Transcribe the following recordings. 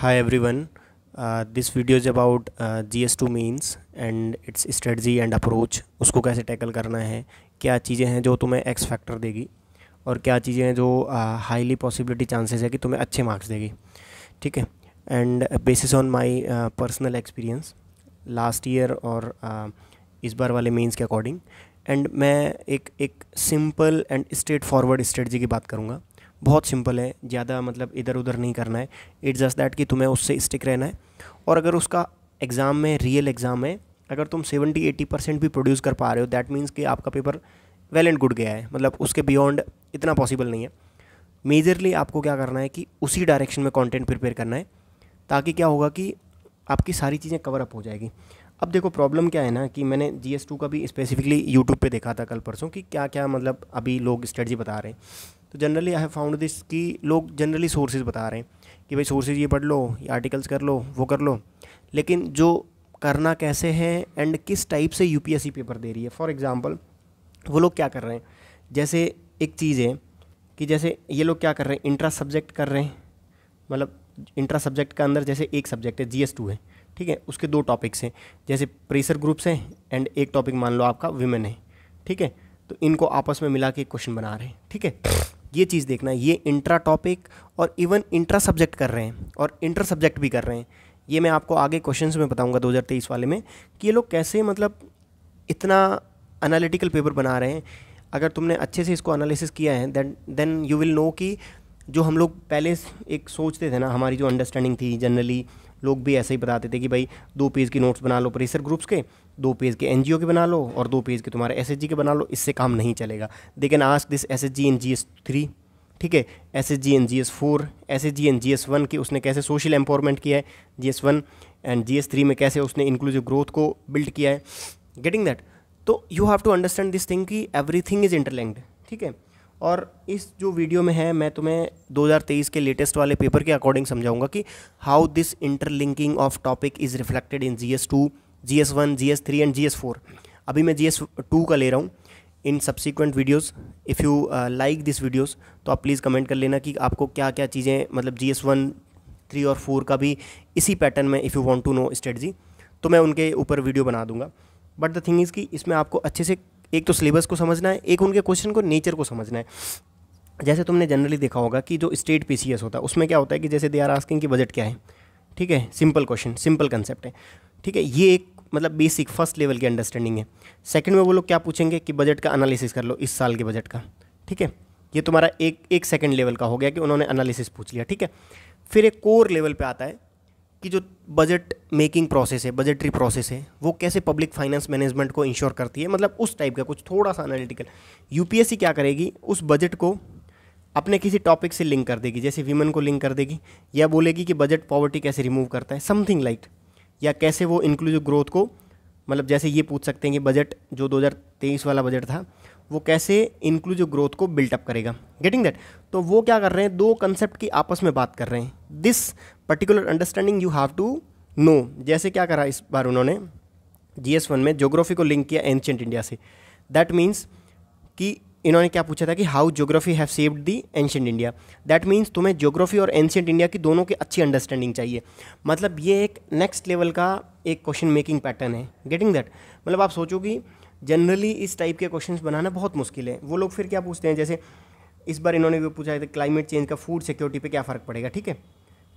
hi everyone this video is about G S two means and its strategy and approach उसको कैसे tackle करना है क्या चीज़ें हैं जो तुम्हें एक्स फैक्टर देगी और क्या चीज़ें हैं जो हाईली पॉसिबिलिटी चांसेस है कि तुम्हें अच्छे मार्क्स देगी ठीक है and basis on my personal experience last year और uh, इस बार वाले मीन्स के अकॉर्डिंग एंड मैं एक एक simple and straightforward strategy की बात करूँगा बहुत सिंपल है ज़्यादा मतलब इधर उधर नहीं करना है इट्स जस्ट दैट कि तुम्हें उससे स्टिक रहना है और अगर उसका एग्ज़ाम में रियल एग्ज़ाम है अगर तुम सेवेंटी एट्टी परसेंट भी प्रोड्यूस कर पा रहे हो दैट मीन्स कि आपका पेपर वेल एंड गुड गया है मतलब उसके बियॉन्ड इतना पॉसिबल नहीं है मेजरली आपको क्या करना है कि उसी डायरेक्शन में कॉन्टेंट प्रिपेयर करना है ताकि क्या होगा कि आपकी सारी चीज़ें कवर अप हो जाएगी अब देखो प्रॉब्लम क्या है ना कि मैंने जी एस टू का भी स्पेसिफिकली यूट्यूब पे देखा था कल परसों कि क्या क्या मतलब अभी लोग स्ट्रेटजी बता रहे हैं तो generally I have found this कि लोग जनरली सोर्सेज बता रहे हैं कि भाई सोर्सेज ये पढ़ लो ये आर्टिकल्स कर लो वो कर लो लेकिन जो करना कैसे है एंड किस टाइप से यू पेपर दे रही है फॉर एग्ज़ाम्पल वो लोग क्या कर रहे हैं जैसे एक चीज़ है कि जैसे ये लोग क्या कर रहे हैं इंट्रा सब्जेक्ट कर रहे हैं मतलब इंट्रा सब्जेक्ट के अंदर जैसे एक सब्जेक्ट है जी एस टू है ठीक है उसके दो टॉपिक्स हैं जैसे प्रेशर ग्रुप्स हैं एंड एक टॉपिक मान लो आपका वुमेन है ठीक है तो इनको आपस में मिला के क्वेश्चन बना रहे हैं ठीक है ये चीज़ देखना ये इंट्रा टॉपिक और इवन इंट्रा सब्जेक्ट कर रहे हैं और इंटर सब्जेक्ट भी कर रहे हैं ये मैं आपको आगे क्वेश्चन में बताऊँगा दो वाले में कि ये लोग कैसे मतलब इतना एनालिटिकल पेपर बना रहे हैं अगर तुमने अच्छे से इसको एनालिसिस किया है then then you will know कि जो हम लोग पहले एक सोचते थे ना हमारी जो अंडरस्टैंडिंग थी जनरली लोग भी ऐसे ही बताते थे कि भाई दो पेज के नोट्स बना लो प्रेशर ग्रुप्स के दो पेज के एन के बना लो और दो पेज के तुम्हारे एस के बना लो इससे काम नहीं चलेगा they can ask this S H G N G S three ठीक है S S G N G S four S H G N G S one की उसने कैसे सोशल एम्पावरमेंट किया है G S one and G S three में कैसे उसने इंक्लूसिव ग्रोथ को बिल्ड किया है गेटिंग दैट तो you have to understand this thing कि एवरी थिंग इज़ इंटरलिंक्ड ठीक है और इस जो वीडियो में है मैं तुम्हें 2023 के लेटेस्ट वाले पेपर के अकॉर्डिंग समझाऊंगा कि how this interlinking of topic is reflected in G S two G S one G S three and G S four अभी मैं जी एस टू का ले रहा हूँ in subsequent videos if you like this videos तो आप please comment कर लेना कि आपको क्या क्या चीज़ें मतलब जी एस वन थ्री और फोर का भी इसी पैटर्न में if you want to know strategy तो मैं उनके ऊपर वीडियो बना दूंगा बट द थिंग इज़ कि इसमें आपको अच्छे से एक तो सिलेबस को समझना है एक उनके क्वेश्चन को नेचर को समझना है जैसे तुमने जनरली देखा होगा कि जो स्टेट पी होता है उसमें क्या होता है कि जैसे दे आर आस्किंग कि बजट क्या है ठीक है सिंपल क्वेश्चन सिंपल कंसेप्ट है ठीक है ये एक मतलब बेसिक फर्स्ट लेवल की अंडरस्टैंडिंग है सेकंड में वो लोग क्या पूछेंगे कि बजट का एनालिसिस कर लो इस साल के बजट का ठीक है ये तुम्हारा एक एक सेकंड लेवल का हो गया कि उन्होंने एनालिसिस पूछ लिया ठीक है फिर एक कोर लेवल पे आता है कि जो बजट मेकिंग प्रोसेस है बजटरी प्रोसेस है वो कैसे पब्लिक फाइनेंस मैनेजमेंट को इंश्योर करती है मतलब उस टाइप का कुछ थोड़ा सा एनालिटिकल यूपीएससी क्या करेगी उस बजट को अपने किसी टॉपिक से लिंक कर देगी जैसे वीमेन को लिंक कर देगी या बोलेगी कि बजट पॉवर्टी कैसे रिमूव करता है समथिंग लाइक like, या कैसे वो इंक्लूसिव ग्रोथ को मतलब जैसे ये पूछ सकते हैं कि बजट जो 2023 वाला बजट था वो कैसे इंक्लूसिव ग्रोथ को बिल्टअप करेगा गेटिंग दैट तो वो क्या कर रहे हैं दो कंसेप्ट की आपस में बात कर रहे हैं this particular understanding you have to know जैसे क्या करा इस बार उन्होंने जी एस वन में जोग्राफी को लिंक किया एंशेंट इंडिया से दैट मीन्स कि इन्होंने क्या पूछा था कि how geography have saved the ancient India that means तुम्हें जोग्राफी और एंशेंट इंडिया की दोनों की अच्छी अंडरस्टैंडिंग चाहिए मतलब ये एक नेक्स्ट लेवल का एक क्वेश्चन मेकिंग पैटर्न है गेटिंग दैट मतलब आप सोचोगी जनरली इस टाइप के क्वेश्चन बनाना बहुत मुश्किल है वो लोग फिर क्या पूछते हैं जैसे इस बार इन्होंने भी पूछा है क्लाइमेट चेंज का फूड सिक्योरिटी पे क्या फ़र्क पड़ेगा ठीक है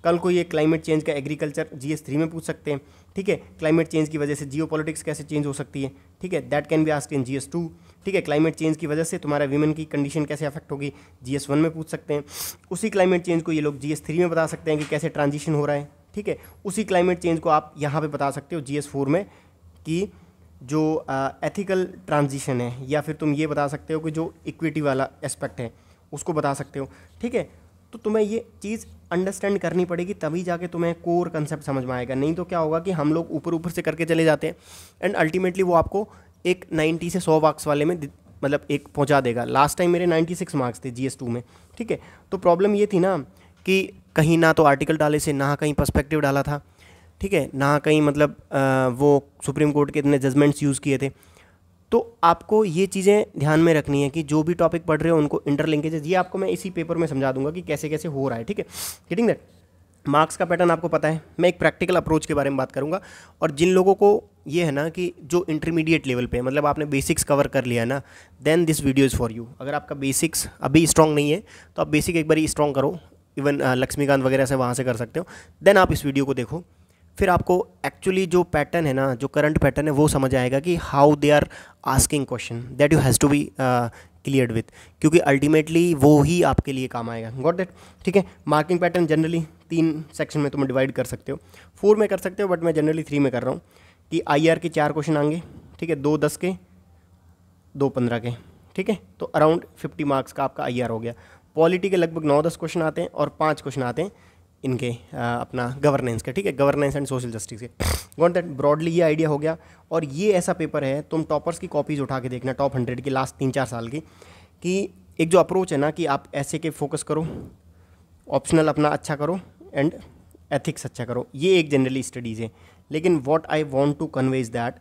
कल को ये क्लाइमेट चेंज का एग्रीकल्चर जी एस थ्री में पूछ सकते हैं ठीक है क्लाइमेट चेंज की वजह से जियो पॉलिटिक्स कैसे चेंज हो सकती है ठीक है that can be ask in G S two ठीक है क्लाइमेट चेंज की वजह से तुम्हारा वीमेन की कंडीशन कैसे अफेक्ट होगी जी एस वन में पूछ सकते हैं उसी क्लाइमेट चेंज को ये लोग जी एस थ्री में बता सकते हैं कि कैसे ट्रांजिशन हो रहा है ठीक है उसी क्लाइमेट चेंज को आप यहाँ पर बता सकते हो जी एस फोर में कि जो एथिकल ट्रांजिशन है या फिर तुम ये बता सकते हो कि जो इक्विटी वाला एस्पेक्ट है उसको बता सकते हो ठीक है तो तुम्हें ये चीज़ अंडरस्टैंड करनी पड़ेगी तभी जाके तुम्हें कोर कंसेप्ट समझ में आएगा नहीं तो क्या होगा कि हम लोग ऊपर ऊपर से करके चले जाते हैं एंड अल्टीमेटली वो आपको एक नाइन्टी से सौ मार्क्स वाले में मतलब एक पहुंचा देगा लास्ट टाइम मेरे नाइन्टी सिक्स मार्क्स थे जी एस टू में ठीक है तो प्रॉब्लम ये थी ना कि कहीं ना तो आर्टिकल डाले से ना कहीं पर्स्पेक्टिव डाला था ठीक है ना कहीं मतलब वो सुप्रीम कोर्ट के इतने जजमेंट्स यूज़ किए थे तो आपको ये चीज़ें ध्यान में रखनी है कि जो भी टॉपिक पढ़ रहे हो उनको इंटरलिंकेजेस ये आपको मैं इसी पेपर में समझा दूंगा कि कैसे कैसे हो रहा है ठीक है गेटिंग दैट मार्क्स का पैटर्न आपको पता है मैं एक प्रैक्टिकल अप्रोच के बारे में बात करूंगा और जिन लोगों को ये है ना कि जो इंटरमीडिएट लेवल पे मतलब आपने बेसिक्स कवर कर लिया है ना then this video is for you अगर आपका बेसिक्स अभी स्ट्रॉन्ग नहीं है तो आप बेसिक एक बार स्ट्रॉन्ग करो इवन लक्ष्मीकांत वगैरह से वहाँ से कर सकते हो देन आप इस वीडियो को देखो फिर आपको एक्चुअली जो पैटर्न है ना जो करंट पैटर्न है वो समझ आएगा कि how they are asking question that you has to be clear with क्योंकि अल्टीमेटली वो ही आपके लिए काम आएगा गॉट दैट ठीक है मार्किंग पैटर्न जनरली तीन सेक्शन में तुम डिवाइड कर सकते हो फोर में कर सकते हो बट मैं जनरली थ्री में कर रहा हूँ कि आई के चार क्वेश्चन आएंगे ठीक है दो दस के दो पंद्रह के ठीक है तो अराउंड फिफ्टी मार्क्स का आपका आई हो गया पॉलिटी के लगभग नौ दस क्वेश्चन आते हैं और पाँच क्वेश्चन आते हैं इनके आ, अपना गवर्नेंस का ठीक है गवर्नेंस एंड सोशल जस्टिस के गॉन्ट दैट ब्रॉडली ये आइडिया हो गया और ये ऐसा पेपर है तुम टॉपर्स की कॉपीज़ उठा के देखना टॉप हंड्रेड की लास्ट तीन चार साल की कि एक जो अप्रोच है ना कि आप ऐसे के फोकस करो ऑप्शनल अपना अच्छा करो एंड एथिक्स अच्छा करो ये एक जनरली स्टडीज़ है लेकिन what I want to convey is that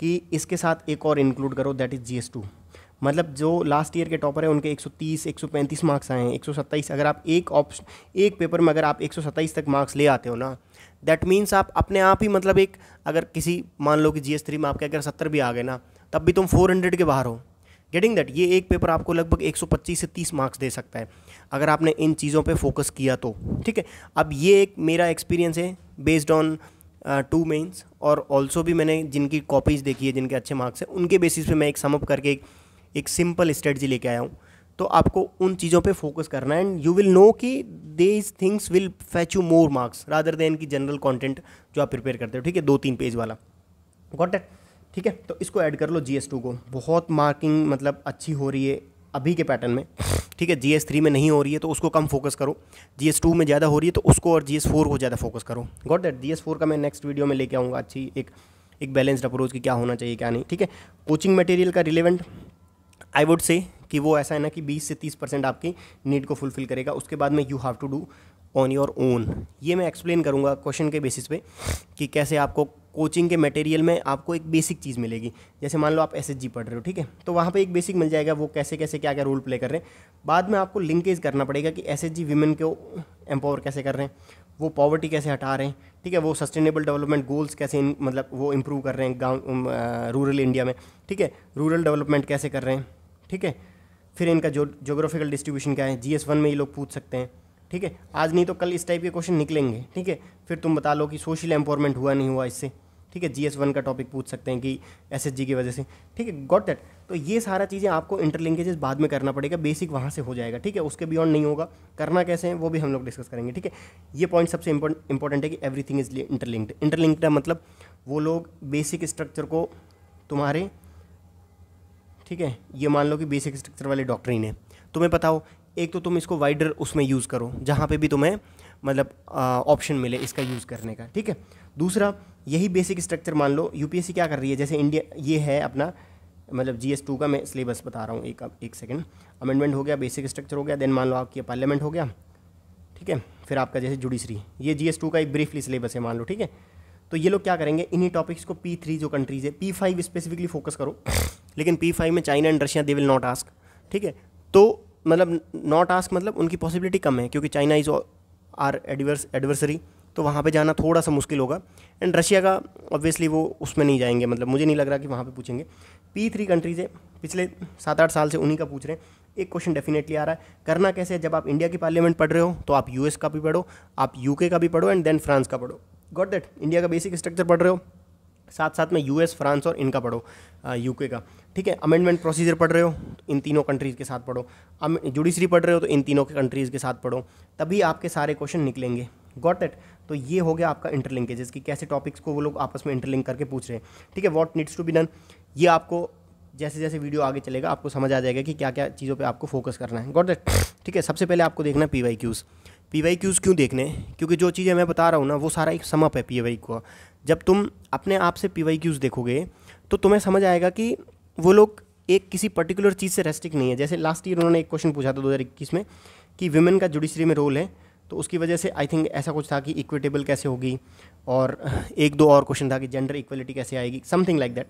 कि इसके साथ एक और इंक्लूड करो that is G S two मतलब जो लास्ट ईयर के टॉपर हैं उनके 130 135 मार्क्स आए हैं 127 अगर आप एक ऑप्शन एक पेपर में अगर आप 127 तक मार्क्स ले आते हो ना दैट मीन्स आप अपने आप ही मतलब एक अगर किसी मान लो कि जी एस थ्री में आपके अगर सत्तर भी आ गए ना तब भी तुम फोर हंड्रेड के बाहर हो गेटिंग दैट ये एक पेपर आपको लगभग 125 से 30 मार्क्स दे सकता है अगर आपने इन चीज़ों पे फोकस किया तो ठीक है अब ये एक मेरा एक्सपीरियंस है बेस्ड ऑन टू मेंस और ऑल्सो भी मैंने जिनकी कॉपीज़ देखी है जिनके अच्छे मार्क्स हैं उनके बेसिस पे मैं एक समअप करके एक एक सिंपल स्ट्रेटजी लेके आया हूँ तो आपको उन चीज़ों पे फोकस करना है एंड यू विल नो कि these things will fetch you more marks rather than की जनरल कॉन्टेंट जो आप प्रिपेयर करते हो ठीक है दो तीन पेज वाला गॉट एट ठीक है तो इसको ऐड कर लो जी एस टू को बहुत मार्किंग मतलब अच्छी हो रही है अभी के पैटर्न में ठीक है जी एस थ्री में नहीं हो रही है तो उसको कम फोकस करो जी एस टू में ज़्यादा हो रही है तो उसको और जी एस फोर को ज़्यादा फोकस करो got that G S four का मैं नेक्स्ट वीडियो में लेके आऊँगा अच्छी एक एक बैलेंस्ड अप्रोच की क्या होना चाहिए क्या नहीं ठीक है कोचिंग मटेरियल का रिलेवेंट आई वुड से कि वो ऐसा है ना कि 20 से 30 परसेंट आपकी नीड को फुलफिल करेगा उसके बाद में you have to do on your own ये मैं एक्सप्लेन करूँगा क्वेश्चन के बेसिस पे कि कैसे आपको कोचिंग के मटेरियल में आपको एक बेसिक चीज़ मिलेगी जैसे मान लो आप एस पढ़ रहे हो ठीक है तो वहाँ पे एक बेसिक मिल जाएगा वो कैसे कैसे क्या क्या रोल प्ले कर रहे हैं बाद में आपको लिंकेज करना पड़ेगा कि एस एच जी वीमेन को एम्पावर कैसे कर रहे हैं वो पॉवर्टी कैसे हटा रहे हैं ठीक है वो सस्टेनेबल डेवलपमेंट गोल्स कैसे मतलब वो इम्प्रूव कर रहे हैं गाँव रूरल इंडिया में ठीक है रूरल डेवलपमेंट कैसे कर रहे हैं ठीक है फिर इनका जो जोग्राफिकल डिस्ट्रीब्यूशन क्या है जी एस वन में ये लोग पूछ सकते हैं ठीक है आज नहीं तो कल इस टाइप के क्वेश्चन निकलेंगे ठीक है फिर तुम बता लो कि सोशल एम्पावरमेंट हुआ नहीं हुआ इससे ठीक है जी एस वन का टॉपिक पूछ सकते हैं कि एस एस जी की वजह से ठीक है गॉट दैट तो ये सारा चीज़ें आपको इंटरलिंकेजेस बाद में करना पड़ेगा बेसिक वहाँ से हो जाएगा ठीक है उसके बियॉन्ड नहीं होगा करना कैसे है वो भी हम लोग डिस्कस करेंगे ठीक है ये पॉइंट सबसे इंपॉर्टेंट है कि एवरीथिंग इज इंटरलिंक्ड इंटरलिंक्ड मतलब वो लोग बेसिक स्ट्रक्चर को तुम्हारे ठीक है ये मान लो कि बेसिक स्ट्रक्चर वाले डॉक्ट्रीन है तुम्हें पता हो एक तो तुम इसको वाइडर उसमें यूज़ करो जहाँ पे भी तुम्हें मतलब ऑप्शन मिले इसका यूज़ करने का ठीक है दूसरा यही बेसिक स्ट्रक्चर मान लो यूपीएससी क्या कर रही है जैसे इंडिया ये है अपना मतलब जी एस टू का मैं सिलेबस बता रहा हूँ एक एक सेकेंड अमेंडमेंट हो गया बेसिक स्ट्रक्चर हो गया देन मान लो आपकी पार्लियामेंट हो गया ठीक है फिर आपका जैसे जुडिशरी ये जी एस टू का एक ब्रीफली सिलेबस है मान लो ठीक है तो ये लोग क्या करेंगे इन्हीं टॉपिक्स को पी थ्री जो कंट्रीज़ है पी फाइव स्पेसिफिकली फोकस करो लेकिन पी फाइव में China and Russia they will not ask ठीक है तो मतलब नॉट आस्क मतलब उनकी पॉसिबिलिटी कम है क्योंकि China is our adverse adversary तो वहाँ पे जाना थोड़ा सा मुश्किल होगा एंड रशिया का ऑब्वियसली वो उसमें नहीं जाएंगे मतलब मुझे नहीं लग रहा कि वहाँ पे पूछेंगे पी थ्री कंट्रीज है पिछले सात आठ साल से उन्हीं का पूछ रहे हैं एक क्वेश्चन डेफिनेटली आ रहा है करना कैसे है जब आप इंडिया की पार्लियामेंट पढ़ रहे हो तो आप यूएस का भी पढ़ो आप यूके का भी पढ़ो एंड देन फ्रांस का पढ़ो गॉट दैट इंडिया का बेसिक स्ट्रक्चर पढ़ रहे हो साथ साथ में यूएस फ्रांस और इनका पढ़ो यूके का ठीक है अमेंडमेंट प्रोसीजर पढ़ रहे हो तो इन तीनों कंट्रीज़ के साथ पढ़ो जुडिशरी पढ़ रहे हो तो इन तीनों के कंट्रीज़ के साथ पढ़ो तभी आपके सारे क्वेश्चन निकलेंगे गॉट एट तो ये हो गया आपका इंटरलिंकेजेस कि कैसे टॉपिक्स को वो लोग आपस में इंटरलिंक करके पूछ रहे हैं ठीक है what needs to be done ये आपको जैसे जैसे वीडियो आगे चलेगा आपको समझ आ जाएगा कि क्या क्या चीज़ों पर आपको फोकस करना है गॉट एट ठीक है सबसे पहले आपको देखना है P Y Qs P Y Qs क्यों देखने क्योंकि जो चीज़ें मैं बता रहा हूँ ना वो सारा एक समअप है पी वाई का जब तुम अपने आप से पी वाई क्यूज़ देखोगे तो तुम्हें समझ आएगा कि वो लोग एक किसी पर्टिकुलर चीज़ से रेस्टिक नहीं है जैसे लास्ट ईयर उन्होंने एक क्वेश्चन पूछा था 2021 में कि वुमेन का जुडिशरी में रोल है तो उसकी वजह से आई थिंक ऐसा कुछ था कि इक्विटेबल कैसे होगी और एक दो और क्वेश्चन था कि जेंडर इक्वलिटी कैसे आएगी समथिंग लाइक दैट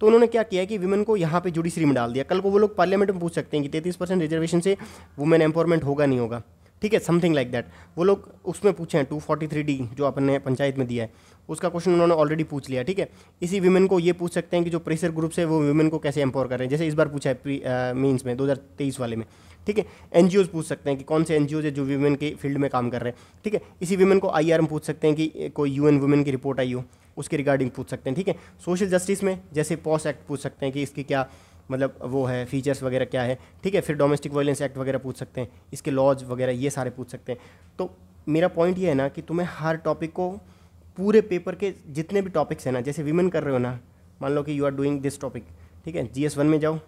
तो उन्होंने क्या किया कि वुमेन को यहाँ पे जुडिशरी में डाल दिया कल को वो लोग पार्लियामेंट में पूछ सकते हैं कि तैतीस परसेंट रिजर्वेशन से वुमेन एम्पावरमेंट होगा नहीं होगा ठीक है समथिंग लाइक दैट वो लोग उसमें पूछे हैं टू फोर्टी थ्री डी जो अपने पंचायत में दिया है उसका क्वेश्चन उन्होंने ऑलरेडी पूछ लिया ठीक है इसी वुमेन को ये पूछ सकते हैं कि जो प्रेशर ग्रुप्स है वो वुमेन को कैसे एम्पावर कर रहे हैं जैसे इस बार पूछा है मीन्स uh, में दो वाले में ठीक है एन पूछ सकते हैं कि कौन से एन है जो वुमेन के फील्ड में काम कर रहे हैं ठीक है इसी वीमेन को आई पूछ सकते हैं कि कोई यू वुमेन की रिपोर्ट आई हो उसके रिगार्डिंग पूछ सकते हैं ठीक है सोशल जस्टिस में जैसे पॉस एक्ट पूछ सकते हैं कि इसकी क्या मतलब वो है फीचर्स वगैरह क्या है ठीक है फिर डोमेस्टिक वायलेंस एक्ट वगैरह पूछ सकते हैं इसके लॉज वगैरह ये सारे पूछ सकते हैं तो मेरा पॉइंट ये है ना कि तुम्हें हर टॉपिक को पूरे पेपर के जितने भी टॉपिक्स हैं ना जैसे वीमेन कर रहे हो ना मान लो कि you are doing this topic ठीक है जी एस वन में जाओ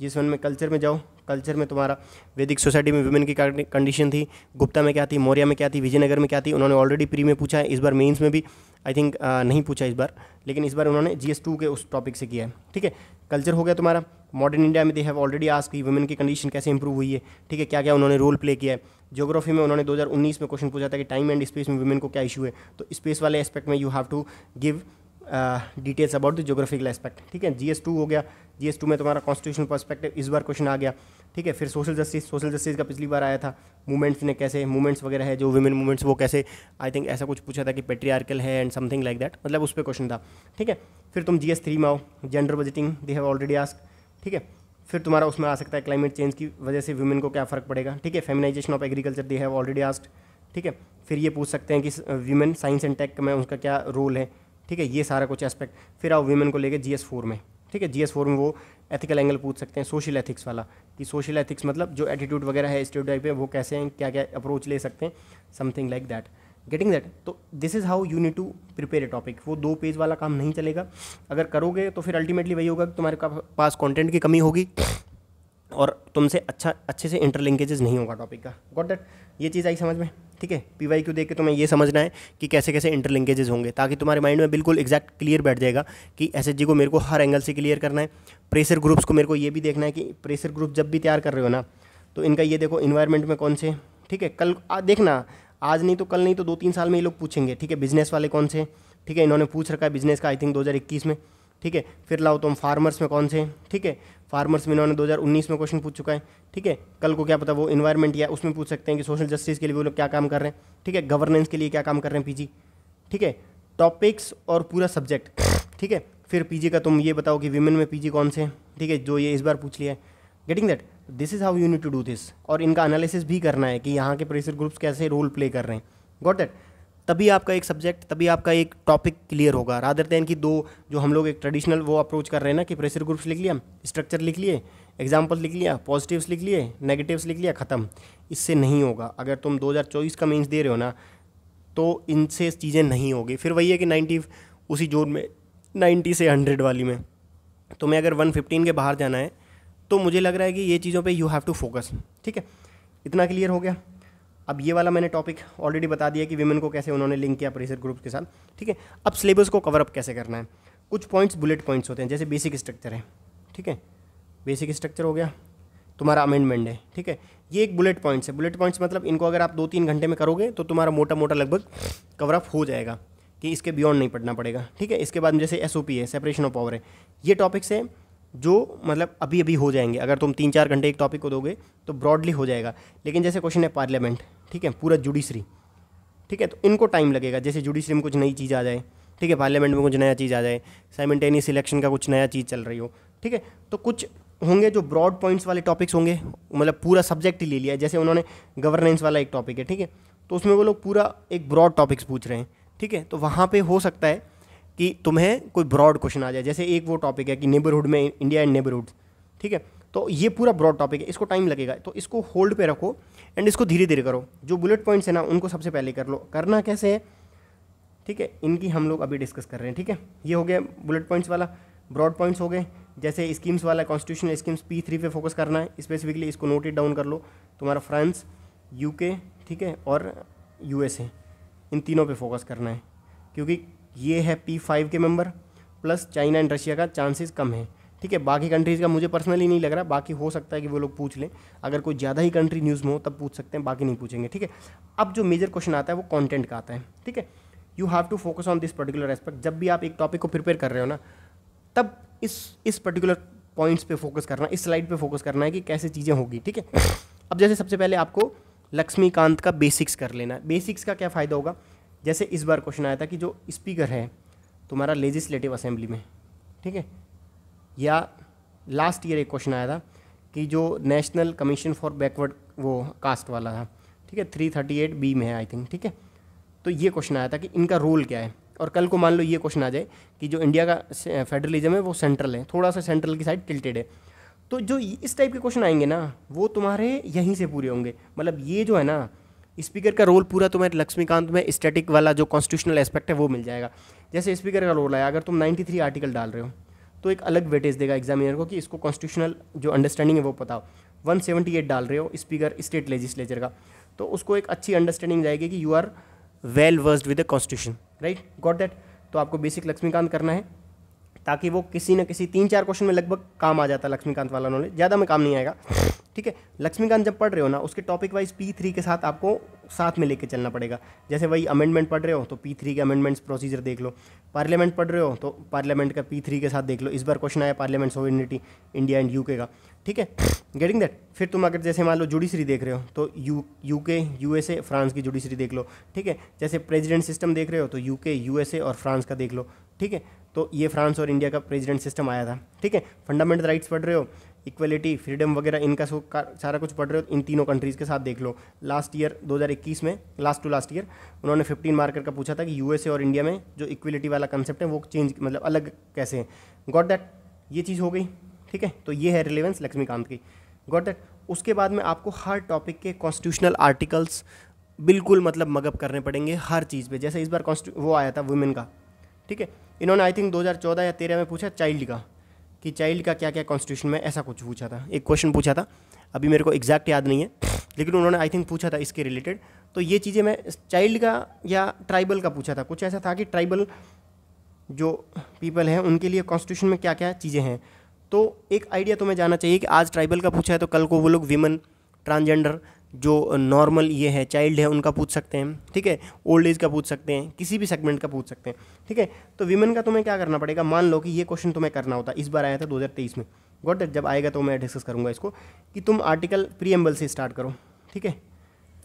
जी एस वन में कल्चर में जाओ कल्चर में तुम्हारा वैदिक सोसाइटी में वुमेन की कंडीशन थी गुप्ता में क्या थी मौर्या में क्या थी विजयनगर में क्या थी उन्होंने ऑलरेडी प्री में पूछा है इस बार मेंस में भी आई थिंक नहीं पूछा इस बार लेकिन इस बार उन्होंने जी एस टू के उस टॉपिक से किया है ठीक है कल्चर हो गया तुम्हारा मॉडर्न इंडिया में दे हैव ऑलरेडी आज की वुमेन की कंडीशन कैसे इंप्रूव हुई है ठीक है क्या क्या उन्होंने रोल प्ले किया है जोग्राफी में उन्होंने 2019 में क्वेश्चन पूछा था कि टाइम एंड स्पेस में वुमेन को क्या इशू है तो स्पेस वाले एस्पेक्ट में you have to give details about the geographical aspect ठीक है जी टू हो गया जी टू में तुम्हारा कॉन्स्टिट्यूशन परस्पेक्टिव इस बार क्वेश्चन आ गया ठीक है फिर सोशल जस्टिस सोशल जस्टिस का पिछली बार आया था मूवमेंट्स ने कैसे मूवमेंट्स वगैरह है जो वुमेन मूवमेंट्स वो कैसे आई थिंक ऐसा कुछ पूछा था कि पेट्रियार्कल है एंड समथिंग लाइक दैट मतलब उस पर क्वेश्चन था ठीक है फिर तुम जी एस थ्री में आओ gender budgeting they have already ask ठीक है फिर तुम्हारा उसमें आ सकता है क्लाइमेट चेंज की वजह से वुमेन को क्या फ़र्क पड़ेगा ठीक है feminisation of agriculture they have already ask ठीक है फिर ये पूछ सकते हैं कि वुमेन साइंस एंड टेक में उनका क्या रोल है ठीक है ये सारा कुछ एस्पेक्ट फिर आओ वीमेन को लेके जी एस फोर में ठीक है जी एस फोर में वो एथिकल एंगल पूछ सकते हैं सोशल एथिक्स वाला कि सोशल एथिक्स मतलब जो एटीट्यूड वगैरह है टाइप पे वो कैसे हैं क्या क्या अप्रोच ले सकते हैं something like that getting that तो this is how you need to prepare a topic वो दो पेज वाला काम नहीं चलेगा अगर करोगे तो फिर अल्टीमेटली वही होगा कि तुम्हारे पास कॉन्टेंट की कमी होगी और तुमसे अच्छा अच्छे से इंटरलिंकेजेस नहीं होगा टॉपिक का गॉट दैट ये चीज़ आई समझ में ठीक है पी वाई क्यू देख के तुम्हें ये समझना है कि कैसे कैसे इंटरलिंकेजेस होंगे ताकि तुम्हारे माइंड में बिल्कुल एग्जैक्ट क्लियर बैठ जाएगा कि एस एच जी को मेरे को हर एंगल से क्लियर करना है प्रेशर ग्रुप्स को मेरे को ये भी देखना है कि प्रेशर ग्रुप जब भी तैयार कर रहे हो ना तो इनका ये देखो इन्वायरमेंट में कौन से ठीक है कल आ, देखना आज नहीं तो कल नहीं तो दो तीन साल में ये लोग पूछेंगे ठीक है बिजनेस वाले कौन से ठीक है इन्होंने पूछ रखा है बिजनेस का आई थिंक 2021 में ठीक है फिर लाओ तुम तो फार्मर्स में कौन से ठीक है फार्मर्स में इन्होंने 2019 में क्वेश्चन पूछ चुका है ठीक है कल को क्या पता वो इन्वायरमेंट या उसमें पूछ सकते हैं कि सोशल जस्टिस के लिए वो लोग क्या काम कर रहे हैं ठीक है गवर्नेंस के लिए क्या काम कर रहे हैं पीजी ठीक है टॉपिक्स और पूरा सब्जेक्ट ठीक है फिर पीजी का तुम ये बताओ कि वीमेन में पीजी कौन से हैं ठीक है जो ये इस बार पूछ लिया है getting that this is how you need to do this और इनका एनालिसिस भी करना है कि यहाँ के प्रेशर ग्रुप्स कैसे रोल प्ले कर रहे हैं गॉट दैट तभी आपका एक सब्जेक्ट तभी आपका एक टॉपिक क्लियर होगा रादर देन की दो जो हम लोग एक ट्रेडिशनल वो अप्रोच कर रहे हैं ना कि प्रेशर ग्रुप्स लिख लिया स्ट्रक्चर लिख लिए एग्जाम्पल लिख लिया पॉजिटिव्स लिख लिए नेगेटिव्स लिख लिया ख़त्म इससे नहीं होगा अगर तुम 2024 का मीन्स दे रहे हो ना तो इनसे चीज़ें नहीं होगी फिर वही है कि नाइन्टी उसी जोन में नाइन्टी से हंड्रेड वाली में तो मैं अगर वन फिफ्टीन के बाहर जाना है तो मुझे लग रहा है कि ये चीज़ों पर यू हैव टू फोकस ठीक है इतना क्लियर हो गया अब ये वाला मैंने टॉपिक ऑलरेडी बता दिया कि वीमेन को कैसे उन्होंने लिंक किया प्रेशर ग्रुप के साथ ठीक है अब सिलेबस को कवर अप कैसे करना है कुछ पॉइंट्स बुलेट पॉइंट्स होते हैं जैसे बेसिक स्ट्रक्चर है ठीक है बेसिक स्ट्रक्चर हो गया तुम्हारा अमेंडमेंट है ठीक है ये एक बुलेट पॉइंट्स है बुलेट पॉइंट्स मतलब इनको अगर आप दो तीन घंटे में करोगे तो तुम्हारा मोटा मोटा लगभग कवरअप हो जाएगा कि इसके बियॉन्ड नहीं पढ़ना पड़ेगा ठीक है इसके बाद जैसे एस है सेपरेशन ऑफ पावर है ये टॉपिक्स है जो मतलब अभी अभी हो जाएंगे अगर तुम तीन चार घंटे एक टॉपिक को दोगे तो ब्रॉडली हो जाएगा लेकिन जैसे क्वेश्चन है पार्लियामेंट ठीक है पूरा जुडिशरी ठीक है तो इनको टाइम लगेगा जैसे जुडिशरी में कुछ नई चीज़ आ जाए ठीक है पार्लियामेंट में कुछ नया चीज़ आ जाए साइमेंटेनियस इलेक्शन का कुछ नया चीज़ चल रही हो ठीक है तो कुछ होंगे जो ब्रॉड पॉइंट्स वाले टॉपिक्स होंगे मतलब पूरा सब्जेक्ट ही ले लिया जैसे उन्होंने गवर्नेंस वाला एक टॉपिक है ठीक है तो उसमें वो लोग पूरा एक ब्रॉड टॉपिक्स पूछ रहे हैं ठीक है तो वहाँ पर हो सकता है कि तुम्हें कोई ब्रॉड क्वेश्चन आ जाए जैसे एक वो टॉपिक है कि नेबरहुड में इंडिया एंड नेबरहुड ठीक है तो ये पूरा ब्रॉड टॉपिक है इसको टाइम लगेगा तो इसको होल्ड पे रखो एंड इसको धीरे धीरे करो जो बुलेट पॉइंट्स हैं ना उनको सबसे पहले कर लो करना कैसे है ठीक है इनकी हम लोग अभी डिस्कस कर रहे हैं ठीक है ये हो गया बुलेट पॉइंट्स वाला ब्रॉड पॉइंट्स हो गए जैसे स्कीम्स वाला कॉन्स्टिट्यूशनल स्कीम्स पी थ्री पर फोकस करना है स्पेसिफिकली इसको नोट इट डाउन कर लो तुम्हारा फ्रांस के ठीक है और यूएसए इन तीनों पे फोकस करना है क्योंकि ये है पी फाइव के member plus China and Russia का चांसेस कम है ठीक है बाकी कंट्रीज़ का मुझे पर्सनली नहीं लग रहा बाकी हो सकता है कि वो लोग पूछ लें अगर कोई ज़्यादा ही कंट्री न्यूज़ में हो तब पूछ सकते हैं बाकी नहीं पूछेंगे ठीक है अब जो मेजर क्वेश्चन आता है वो कॉन्टेंट का आता है ठीक है you have to focus on this particular aspect जब भी आप एक टॉपिक को प्रिपेयर कर रहे हो ना तब इस इस पर्टिकुलर पॉइंट्स पे फोकस करना इस स्लाइड पे फोकस करना है कि कैसे चीज़ें होगी ठीक है अब जैसे सबसे पहले आपको लक्ष्मीकांत का बेसिक्स कर लेना है बेसिक्स का क्या फ़ायदा होगा जैसे इस बार क्वेश्चन आया था कि जो स्पीकर है तुम्हारा लेजिस्लेटिव असेंबली में ठीक है या लास्ट ईयर एक क्वेश्चन आया था कि जो नेशनल कमीशन फॉर बैकवर्ड वो कास्ट वाला था ठीक है थ्री थर्टी एट बी में है आई थिंक ठीक है तो ये क्वेश्चन आया था कि इनका रोल क्या है और कल को मान लो ये क्वेश्चन आ जाए कि जो इंडिया का फेडरलिज्म है वो सेंट्रल है थोड़ा सा सेंट्रल की साइड टिल्टेड है तो जो इस टाइप के क्वेश्चन आएंगे ना वो तुम्हारे यहीं से पूरे होंगे मतलब ये जो है ना स्पीकर का रोल पूरा तुम्हें लक्ष्मीकांत में स्टैटिक वाला जो कॉन्स्टिट्यूशनल एस्पेक्ट है वो मिल जाएगा जैसे स्पीकर का रोल आया अगर तुम 93 आर्टिकल डाल रहे हो तो एक अलग वेटेज देगा एग्जामिनर को कि इसको कॉन्स्टिट्यूशनल जो अंडरस्टैंडिंग है वो पता हो 178 डाल रहे हो स्पीकर स्टेट लेजिस्लेचर का तो उसको एक अच्छी अंडरस्टैंडिंग जाएगी कि you are well versed with the constitution right got that तो आपको बेसिक लक्ष्मीकांत करना है ताकि वो किसी ना किसी तीन चार क्वेश्चन में लगभग काम आ जाता है लक्ष्मीकांत वाला नॉलेज ज़्यादा में काम नहीं आएगा ठीक है लक्ष्मीकांत जब पढ़ रहे हो ना उसके टॉपिक वाइज पी थ्री के साथ आपको साथ में लेके चलना पड़ेगा जैसे वही अमेंडमेंट पढ़ रहे हो तो पी थ्री के अमेंडमेंट्स प्रोसीजर देख लो पार्लियामेंट पढ़ रहे हो तो पार्लियामेंट का पी थ्री के साथ देख लो इस बार क्वेश्चन आया parliament sovereignty India and UK का ठीक है गेटिंग दैट फिर तुम अगर जैसे मान लो जुडिशरी देख रहे हो तो यू यूके के यू एस ए फ्रांस की जुडिशरी देख लो ठीक है जैसे प्रेजिडेंट सिस्टम देख रहे हो तो यू के यू एस ए और फ्रांस का देख लो ठीक है तो ये फ्रांस और इंडिया का प्रेसिडेंट सिस्टम आया था ठीक है फंडामेंटल राइट्स पढ़ रहे हो इक्वलिटी फ्रीडम वगैरह इनका सो सारा कुछ पढ़ रहे हो इन तीनों कंट्रीज़ के साथ देख लो लास्ट ईयर 2021 में लास्ट टू लास्ट ईयर उन्होंने 15 मार्कर का पूछा था कि यूएसए और इंडिया में जो इक्वलिटी वाला कंसेप्ट है वो चेंज मतलब अलग कैसे हैं गॉट दैट ये चीज़ हो गई ठीक है तो ये है रिलेवेंस लक्ष्मीकांत की गॉट दैट उसके बाद में आपको हर टॉपिक के कॉन्स्टिट्यूशनल आर्टिकल्स बिल्कुल मतलब मगअप करने पड़ेंगे हर चीज़ पे जैसे इस बार वो आया था वुमेन का ठीक है इन्होंने आई थिंक 2014 या तेरह में पूछा चाइल्ड का कि चाइल्ड का क्या क्या कॉन्स्टिट्यूशन में ऐसा कुछ पूछा था एक क्वेश्चन पूछा था अभी मेरे को एग्जैक्ट याद नहीं है लेकिन उन्होंने आई थिंक पूछा था इसके रिलेटेड तो ये चीज़ें मैं चाइल्ड का या ट्राइबल का पूछा था कुछ ऐसा था कि ट्राइबल जो पीपल हैं उनके लिए कॉन्स्टिट्यूशन में क्या क्या चीज़ें हैं तो एक आइडिया तो मैं जाना चाहिए कि आज ट्राइबल का पूछा है तो कल को वो लोग विमन ट्रांसजेंडर जो नॉर्मल ये है चाइल्ड है उनका पूछ सकते हैं ठीक है ओल्ड एज का पूछ सकते हैं किसी भी सेगमेंट का पूछ सकते हैं ठीक है तो वीमेन का तुम्हें क्या करना पड़ेगा मान लो कि ये क्वेश्चन तुम्हें करना होता इस बार आया था दो में गॉट दैट जब आएगा तो मैं डिस्कस करूँगा इसको कि तुम आर्टिकल प्रीएम्बल से स्टार्ट करो ठीक है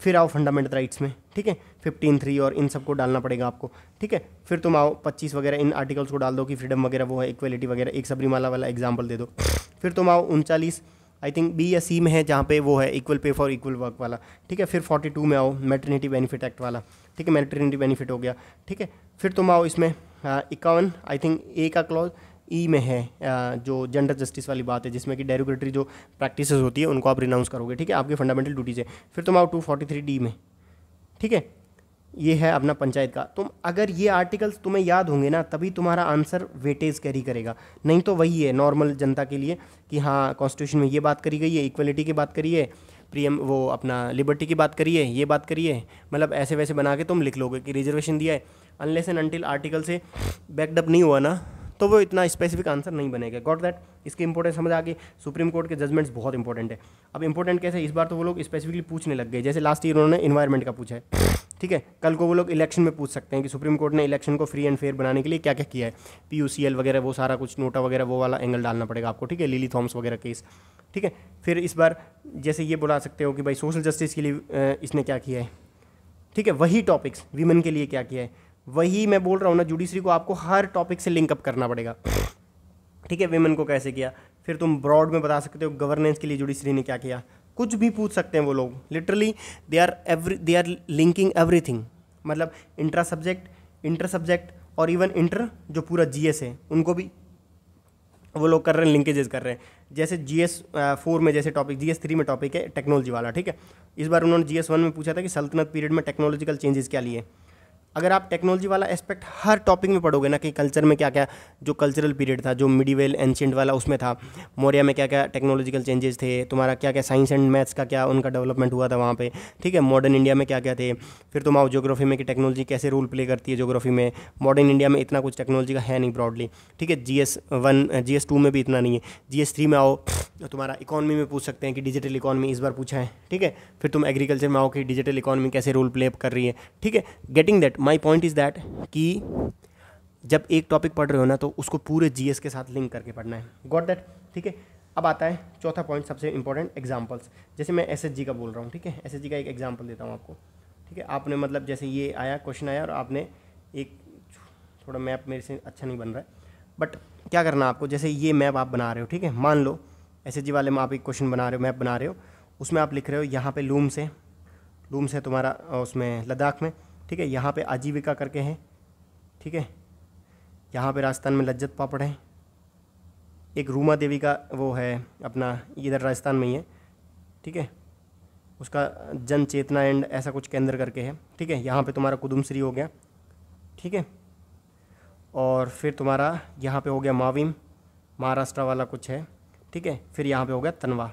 फिर आओ फंडामेंटल राइट्स में ठीक है फिफ्टीन थ्री और इन सबको डालना पड़ेगा आपको ठीक है फिर तुम आओ पच्चीस वगैरह इन आर्टिकल्स को डाल दो कि फ्रीडम वगैरह वो है इक्वलिटी वगैरह एक सबरीमाला वाला एग्जाम्पल दे दो फिर तुम आओ उनचालीस आई थिंक बी या सी में है जहाँ पे वो है equal pay for equal work वाला ठीक है फिर 42 में आओ मेटर्निटी बेनिफिट एक्ट वाला ठीक है मेटर्निटी बेनिफिट हो गया ठीक है फिर तुम आओ इसमें इक्यावन आई थिंक ए का क्लॉज ई e में है जो जेंडर जस्टिस वाली बात है जिसमें कि डेरोगेटरी जो प्रैक्टिसेस होती है उनको आप रिनाउंस करोगे ठीक है आपकी फंडामेंटल ड्यूटीज़ है फिर तुम आओ टू फोर्टी थ्री डी में ठीक है ये है अपना पंचायत का तुम अगर ये आर्टिकल्स तुम्हें याद होंगे ना तभी तुम्हारा आंसर वेटेज कैरी करेगा नहीं तो वही है नॉर्मल जनता के लिए कि हाँ कॉन्स्टिट्यूशन में ये बात करी गई है इक्वलिटी की बात करी है प्रियम वो अपना लिबर्टी की बात करिए ये बात करिए मतलब ऐसे वैसे बना के तुम लिख लोगे कि रिजर्वेशन दिया है अनलेस एंड अनटिल आर्टिकल से बैकडअप नहीं हुआ ना तो वो इतना स्पेसिफिक आंसर नहीं बनेगा गॉट दैट इसकी इंपॉर्टेंस समझ आ गई सुप्रीम कोर्ट के जजमेंट्स बहुत इंपॉर्टेंट है अब इंपॉर्टेंट कैसे इस बार तो वो लोग स्पेसिफिकली पूछने लग गए जैसे लास्ट ईयर उन्होंने इन्वायरमेंट का पूछा है ठीक है कल को वो लोग इलेक्शन में पूछ सकते हैं कि सुप्रीम कोर्ट ने इलेक्शन को फ्री एंड फेयर बनाने के लिए क्या क्या किया है पी वगैरह वो सारा कुछ नोटा वगैरह वो वाला एंगल डालना पड़ेगा आपको ठीक है लिली थॉम्स वगैरह केस ठीक है फिर इस बार जैसे ये बुला सकते हो कि भाई सोशल जस्टिस के लिए इसने क्या किया है ठीक है वही टॉपिक्स वीमेन के लिए क्या किया है वही मैं बोल रहा हूँ ना जुडिशरी को आपको हर टॉपिक से लिंकअप करना पड़ेगा ठीक है वेमेन को कैसे किया फिर तुम ब्रॉड में बता सकते हो गवर्नेंस के लिए जुडिशरी ने क्या किया कुछ भी पूछ सकते हैं वो लोग literally they are every they are linking everything मतलब इंटर सब्जेक्ट इंटर सब्जेक्ट और इवन इंटर जो पूरा जी है उनको भी वो लोग कर रहे हैं लिंकेजेस कर रहे हैं जैसे जी एस फोर में जैसे टॉपिक जी एस थ्री में टॉपिक है टेक्नोलॉजी वाला ठीक है इस बार उन्होंने जी एस वन में पूछा था कि सल्तनत पीरियड में टेक्नोलॉजिकल चेंजेस क्या लिए अगर आप टेक्नोलॉजी वाला एस्पेक्ट हर टॉपिक में पढ़ोगे ना कि कल्चर में क्या क्या जो कल्चरल पीरियड था जो मिडीवेल एंशेंट वाला उसमें था मौर्या में क्या क्या टेक्नोलॉजिकल चेंजेस थे तुम्हारा क्या क्या साइंस एंड मैथ्स का क्या उनका डेवलपमेंट हुआ था वहाँ पर ठीक है मॉडर्न इंडिया में क्या क्या थे फिर तुम आओ जोग्राफी में कि टेक्नोलॉजी कैसे रोल प्ले करती है जोग्राफी में मॉडर्न इंडिया में इतना कुछ टेक्नोलॉजी का है नहीं ब्रॉडली ठीक है G S one G S two में भी इतना नहीं है जी एस थ्री में आओ तो तुम्हारा इकॉनमी में पूछ सकते हैं कि डिजिटल इकॉनमी इस बार पूछा है ठीक है फिर तुम एग्रीकल्चर में आओ कि डिजिटल इकॉनमी कैसे रोल प्ले कर रही है ठीक है getting that my point is that कि जब एक टॉपिक पढ़ रहे हो ना तो उसको पूरे जी के साथ लिंक करके पढ़ना है गॉट दैट ठीक है अब आता है चौथा पॉइंट सबसे इंपॉर्टेंट एग्जाम्पल्स जैसे मैं एस का बोल रहा हूँ ठीक है एस का एक एग्जाम्पल देता हूँ आपको ठीक है आपने मतलब जैसे ये आया क्वेश्चन आया और आपने एक थोड़ा मैप मेरे से अच्छा नहीं बन रहा है बट क्या करना आपको जैसे ये मैप आप बना रहे हो ठीक है मान लो एस वाले में आप एक क्वेश्चन बना रहे हो मैप बना रहे हो उसमें आप लिख रहे हो यहाँ पे लूम से लूम से तुम्हारा उसमें लद्दाख में ठीक है यहाँ पे आजीविका करके हैं ठीक है यहाँ पे राजस्थान में लज्जत पापड़ हैं एक रूमा देवी का वो है अपना इधर राजस्थान में ही है ठीक है उसका जन चेतना एंड ऐसा कुछ केंद्र करके है ठीक है यहाँ पे तुम्हारा कुदुमश्री हो गया ठीक है और फिर तुम्हारा यहाँ पे हो गया माविम महाराष्ट्र वाला कुछ है ठीक है फिर यहाँ पे हो गया तनवा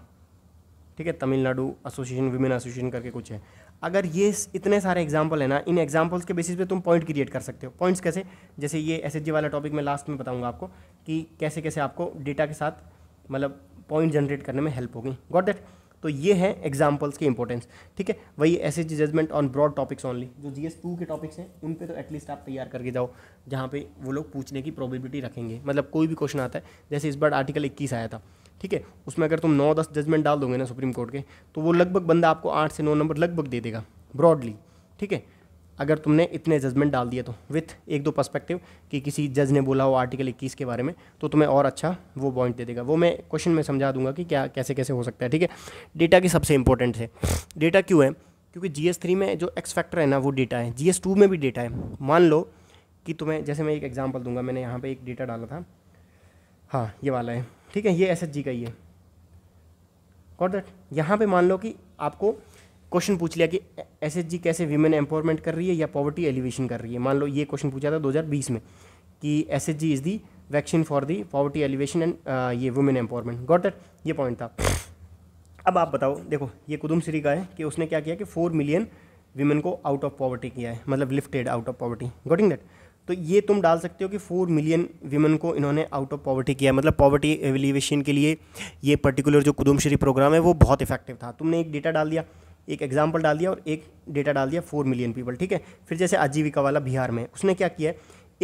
ठीक है तमिलनाडु एसोसिएशन वीमेन एसोसिएशन करके कुछ है अगर ये इतने सारे एग्जाम्पल है ना इन एग्जाम्पल्स के बेसिस पे तुम पॉइंट क्रिएट कर सकते हो पॉइंट्स कैसे जैसे ये एस वाला टॉपिक मैं लास्ट में बताऊंगा आपको कि कैसे कैसे आपको डेटा के साथ मतलब पॉइंट जनरेट करने में हेल्प होगी गॉट दैट तो ये है एग्जाम्पल्स की इंपॉर्टेंस ठीक है वही S H judgment on broad topics only जो जी एस टू के टॉपिक्स हैं उन पर तो एटलीस्ट आप तैयार करके जाओ जहाँ पर वो लोग पूछने की प्रॉबिलिटी रखेंगे मतलब कोई भी क्वेश्चन आता है जैसे इस बार आर्टिकल इक्कीस आया था ठीक है उसमें अगर तुम नौ दस जजमेंट डाल दोगे ना सुप्रीम कोर्ट के तो वो लगभग बंदा आपको आठ से नौ नंबर लगभग दे देगा ब्रॉडली ठीक है अगर तुमने इतने जजमेंट डाल दिए तो विथ एक दो पर्सपेक्टिव कि किसी जज ने बोला हो आर्टिकल इक्कीस के बारे में तो तुम्हें और अच्छा वो पॉइंट दे देगा वो मैं क्वेश्चन में समझा दूंगा कि क्या कैसे कैसे हो सकता है ठीक है डेटा की सबसे इंपॉर्टेंट है डेटा क्यों है क्योंकि जी एस थ्री में जो एक्स फैक्टर है ना वो डेटा है जी एस टू में भी डेटा है मान लो कि तुम्हें जैसे मैं एक एग्जाम्पल दूंगा मैंने यहाँ पर एक डेटा डाला था हाँ ये वाला है ठीक है ये एस का ही है और दैट यहाँ पे मान लो कि आपको क्वेश्चन पूछ लिया कि एस कैसे वीमेन एम्पावरमेंट कर रही है या पॉवर्टी एलिवेशन कर रही है मान लो ये क्वेश्चन पूछा था 2020 में कि S is the vaccine for the poverty alleviation and ये वुमेन एम्पावरमेंट गॉट दैट ये पॉइंट था अब आप बताओ देखो ये कुदुम श्री का है कि उसने क्या किया कि फोर मिलियन वीमेन को आउट ऑफ पॉवर्टी किया है मतलब lifted out of poverty getting that तो ये तुम डाल सकते हो कि फोर मिलियन वीमेन को इन्होंने आउट ऑफ पॉवर्टी किया मतलब पॉवर्टी एवेलिवेशन के लिए ये पर्टिकुलर जो कुदुमश्री प्रोग्राम है वो बहुत इफेक्टिव था तुमने एक डेटा डाल दिया एक एग्जाम्पल डाल दिया और एक डेटा डाल दिया फोर मिलियन पीपल ठीक है फिर जैसे आजीविका वाला बिहार में उसने क्या किया है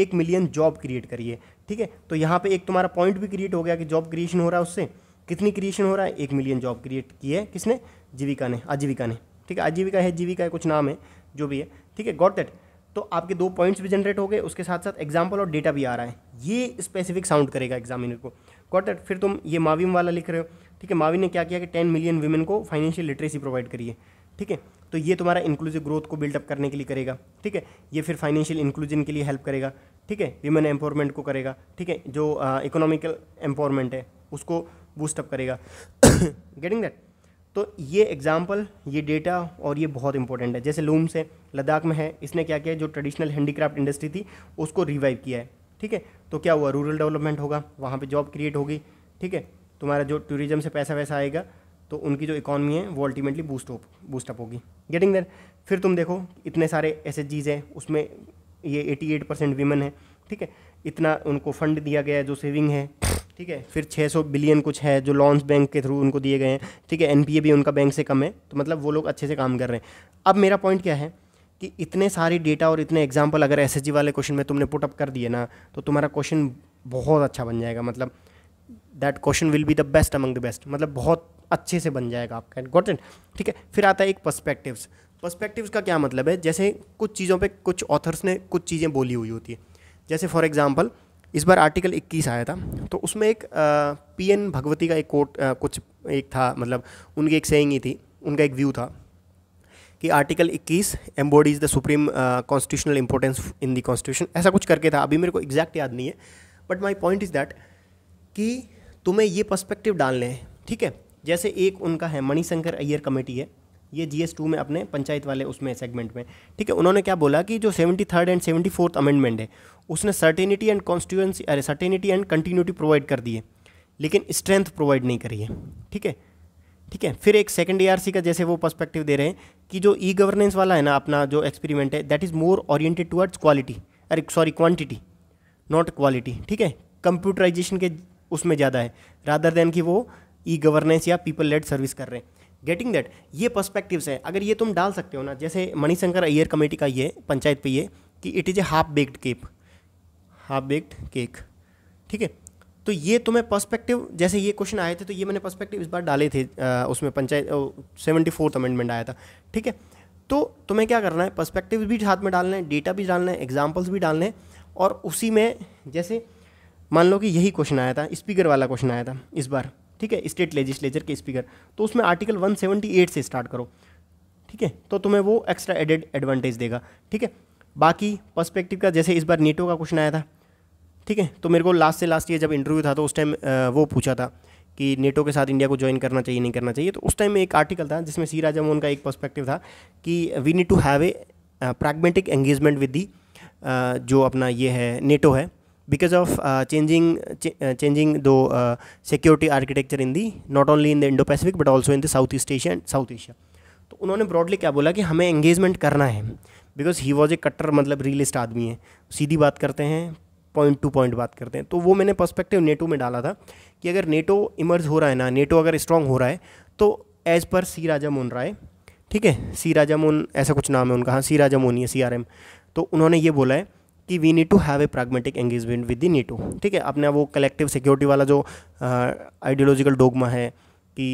एक मिलियन जॉब क्रिएट करिए ठीक है तो यहाँ पे एक तुम्हारा पॉइंट भी क्रिएट हो गया कि जॉब क्रिएशन हो रहा है उससे कितनी क्रिएशन हो रहा है एक मिलियन जॉब क्रिएट की है किसने जीविका ने आजीविका ने ठीक है आजीविका है जीविका है कुछ नाम है जो भी है ठीक है गॉट दैट तो आपके दो पॉइंट्स भी जनरेट हो गए उसके साथ साथ एग्जाम्पल और डेटा भी आ रहा है ये स्पेसिफिक साउंड करेगा एग्जामिनर को गॉट इट फिर तुम ये माविम वाला लिख रहे हो ठीक है माविम ने क्या किया कि टेन मिलियन वुमेन को फाइनेंशियल लिटरेसी प्रोवाइड करिए ठीक है तो ये तुम्हारा इंक्लूसिव ग्रोथ को बिल्डअप करने के लिए करेगा ठीक है ये फिर फाइनेंशियल इंक्लूजन के लिए हेल्प करेगा ठीक है वीमेन एम्पावरमेंट को करेगा ठीक है जो इकोनॉमिकल एम्पावरमेंट है उसको बूस्टअप करेगा गेटिंग दैट तो ये एग्ज़ाम्पल ये डेटा और ये बहुत इंपॉर्टेंट है जैसे लूम्स है लद्दाख में है इसने क्या किया जो ट्रेडिशनल हैंडीक्राफ्ट इंडस्ट्री थी उसको रिवाइव किया है ठीक है तो क्या हुआ रूरल डेवलपमेंट होगा वहाँ पे जॉब क्रिएट होगी ठीक है तुम्हारा जो टूरिज्म से पैसा वैसा आएगा तो उनकी जो इकॉनमी है वो अल्टीमेटली बूस्ट हो बूस्टअप होगी गेटिंग देर फिर तुम देखो इतने सारे एस हैं उसमें ये एटी एट परसेंट है ठीक है इतना उनको फंड दिया गया है जो सेविंग है ठीक है फिर 600 बिलियन कुछ है जो लॉन्स बैंक के थ्रू उनको दिए गए हैं ठीक है एन भी उनका बैंक से कम है तो मतलब वो लोग अच्छे से काम कर रहे हैं अब मेरा पॉइंट क्या है कि इतने सारे डेटा और इतने एग्जाम्पल अगर एस वाले क्वेश्चन में तुमने पुटअप कर दिए ना तो तुम्हारा क्वेश्चन बहुत अच्छा बन जाएगा मतलब that question will be the best among the best मतलब बहुत अच्छे से बन जाएगा आपका गॉट इट ठीक है फिर आता है एक पर्सपेक्टिव्स पर्सपेक्टिव्स का क्या मतलब है जैसे कुछ चीज़ों पे कुछ ऑथर्स ने कुछ चीज़ें बोली हुई होती है जैसे फॉर एग्जांपल इस बार आर्टिकल 21 आया था तो उसमें एक पी एन भगवती का एक कोट आ, कुछ एक था मतलब उनकी एक सेइंग ही थी उनका एक व्यू था कि article 21 embodies the supreme constitutional importance in the constitution ऐसा कुछ करके था अभी मेरे को एग्जैक्ट याद नहीं है but my point is that कि तुम्हें ये पर्सपेक्टिव डालने हैं ठीक है जैसे एक उनका है मणिशंकर अय्यर कमेटी है ये जी एस टू में अपने पंचायत वाले उसमें सेगमेंट में ठीक है उन्होंने क्या बोला कि जो seventy third and seventy fourth amendment है उसने सर्टेनिटी एंड कॉन्स्टिट्यूंसी अरे सर्टेनिटी एंड कंटिन्यूटी प्रोवाइड कर दी है लेकिन स्ट्रेंथ प्रोवाइड नहीं करी है ठीक है ठीक है फिर एक सेकेंड ई का जैसे वो पर्सपेक्टिव दे रहे हैं कि जो ई गवर्नेंस वाला है ना अपना जो एक्सपेरिमेंट है that is more oriented towards quality अरे सॉरी क्वांटिटी नॉट क्वालिटी ठीक है कंप्यूटराइजेशन के उसमें ज़्यादा है रादर देन कि वो ई गवर्नेंस या पीपल लेड सर्विस कर रहे हैं गेटिंग दैट ये पर्सपेक्टिव्स है अगर ये तुम डाल सकते हो ना जैसे मणिशंकर अय्यर कमेटी का ये पंचायत पे ये कि it is a half baked cake half baked cake ठीक है तो ये तुम्हें पर्सपेक्टिव जैसे ये क्वेश्चन आए थे तो ये मैंने पर्सपेक्टिव इस बार डाले थे आ, उसमें पंचायत सेवेंटी फोर्थ अमेंडमेंट आया था ठीक है तो तुम्हें क्या करना है पर्सपेक्टिव भी हाथ में डालना है डेटा भी डालना है एग्जाम्पल्स भी डालने हैं और उसी में जैसे मान लो कि यही क्वेश्चन आया था स्पीकर वाला क्वेश्चन आया था इस बार ठीक है स्टेट लेजिस्लेचर के स्पीकर तो उसमें आर्टिकल 178 से स्टार्ट करो ठीक है तो तुम्हें वो एक्स्ट्रा एडेड एडवांटेज देगा ठीक है बाकी पर्सपेक्टिव का जैसे इस बार नीटो का क्वेश्चन आया था ठीक है तो मेरे को लास्ट से लास्ट ये जब इंटरव्यू था तो उस टाइम वो पूछा था कि नेटो के साथ इंडिया को ज्वाइन करना चाहिए नहीं करना चाहिए तो उस टाइम में एक आर्टिकल था जिसमें सी राजा मोहन का एक पर्सपेक्टिव था कि we need to have a pragmatic engagement with the जो अपना ये है नेटो है because of uh, changing ch uh, changing the uh, security architecture in the not only in the Indo Pacific but also in the Southeast Asia and South Asia तो उन्होंने broadly क्या बोला कि हमें एंगेजमेंट करना है because he was a कट्टर मतलब रियलिस्ट आदमी है सीधी बात करते हैं पॉइंट टू पॉइंट बात करते हैं तो वो मैंने पर्सपेक्टिव नेटो में डाला था कि अगर नेटो इमर्ज हो रहा है ना नेटो अगर स्ट्रांग हो रहा है तो एज़ पर सी राजा मोहन राय ठीक है सी राजा मोहन ऐसा कुछ नाम है उनका हाँ सी राजा मोहन या है सी आर एम तो उन्होंने ये बोला है कि we need to have a pragmatic engagement with the NATO ठीक है अपने वो कलेक्टिव सिक्योरिटी वाला जो आइडियोलॉजिकल डोगमा है कि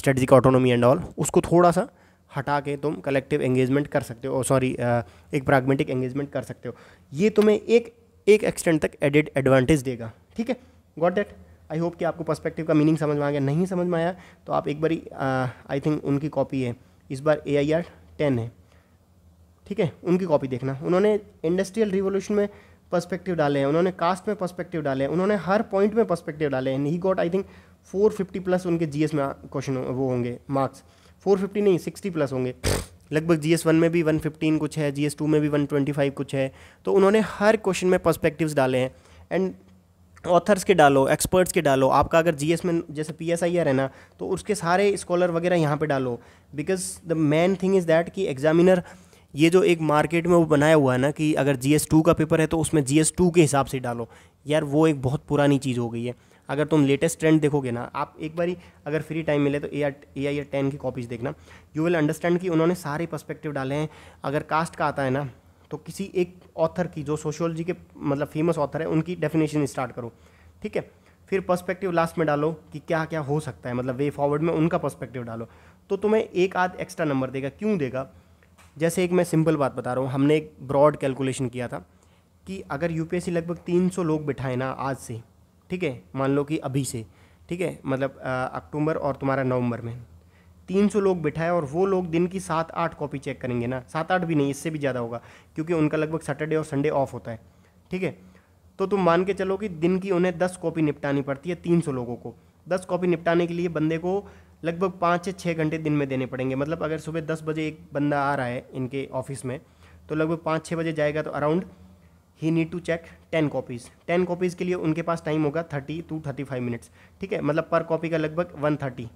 स्ट्रेटजिक ऑटोनोमी एंड ऑल उसको थोड़ा सा हटा के तुम कलेक्टिव एंगेजमेंट कर सकते हो सॉरी एक प्रागमेटिक एंगेजमेंट कर सकते हो ये तुम्हें एक एक एक्सटेंड तक एडिड एडवांटेज देगा ठीक है गॉट डेट आई होप कि आपको पर्सपेक्टिव का मीनिंग समझ में आ गया नहीं समझ में आया तो आप एक बारी आई थिंक उनकी कॉपी है इस बार ए आई आर टेन है ठीक है उनकी कॉपी देखना उन्होंने इंडस्ट्रियल रिवोल्यूशन में पर्सपेक्टिव डाले हैं उन्होंने कास्ट में पर्सपेक्टिव डाले हैं उन्होंने हर पॉइंट में पर्सपेक्टिव डाले हैं he got I think 450 plus उनके जीएस में क्वेश्चन वो होंगे मार्क्स 450 नहीं 60 प्लस होंगे लगभग जी एस वन में भी वन फिफ्टीन कुछ है जी एस टू में भी वन ट्वेंटी फाइव कुछ है तो उन्होंने हर क्वेश्चन में पर्सपेक्टिव्स डाले हैं एंड ऑथर्स के डालो एक्सपर्ट्स के डालो आपका अगर जीएस में जैसे पी एस आई आर है ना तो उसके सारे स्कॉलर वगैरह यहाँ पे डालो because the main thing is that कि एग्जामिनर ये जो एक मार्केट में वो बनाया हुआ है ना कि अगर जी एस टू का पेपर है तो उसमें जी एस टू के हिसाब से डालो यार वो एक बहुत पुरानी चीज़ हो गई है अगर तुम लेटेस्ट ट्रेंड देखोगे ना आप एक बार ही अगर फ्री टाइम मिले तो A R A I R ten की कॉपीज़ देखना यू विल अंडरस्टैंड कि उन्होंने सारे पर्सपेक्टिव डाले हैं अगर कास्ट का आता है ना तो किसी एक ऑथर की जो सोशियोलॉजी के मतलब फेमस ऑथर है उनकी डेफिनेशन स्टार्ट करो ठीक है फिर पर्सपेक्टिव लास्ट में डालो कि क्या क्या हो सकता है मतलब वे फॉरवर्ड में उनका पर्सपेक्टिव डालो तो तुम्हें एक आध एक्स्ट्रा नंबर देगा क्यों देगा जैसे एक मैं सिंपल बात बता रहा हूँ हमने एक ब्रॉड कैलकुलेशन किया था कि अगर यू लगभग 300 लोग बिठाए ना आज से ठीक है मान लो कि अभी से ठीक है मतलब अक्टूबर और तुम्हारा नवंबर में 300 लोग बिठाए और वो लोग दिन की सात आठ कॉपी चेक करेंगे ना सात आठ भी नहीं इससे भी ज़्यादा होगा क्योंकि उनका लगभग सैटरडे और संडे ऑफ होता है ठीक है तो तुम मान के चलो कि दिन की उन्हें दस कॉपी निपटानी पड़ती है तीन सौ लोगों को दस कॉपी निपटाने के लिए बंदे को लगभग पाँच से छः घंटे दिन में देने पड़ेंगे मतलब अगर सुबह दस बजे एक बंदा आ रहा है इनके ऑफिस में तो लगभग पाँच छः बजे जाएगा तो around he need to check ten copies ten copies के लिए उनके पास टाइम होगा thirty to thirty five minutes ठीक है मतलब पर कॉपी का लगभग वन थर्टी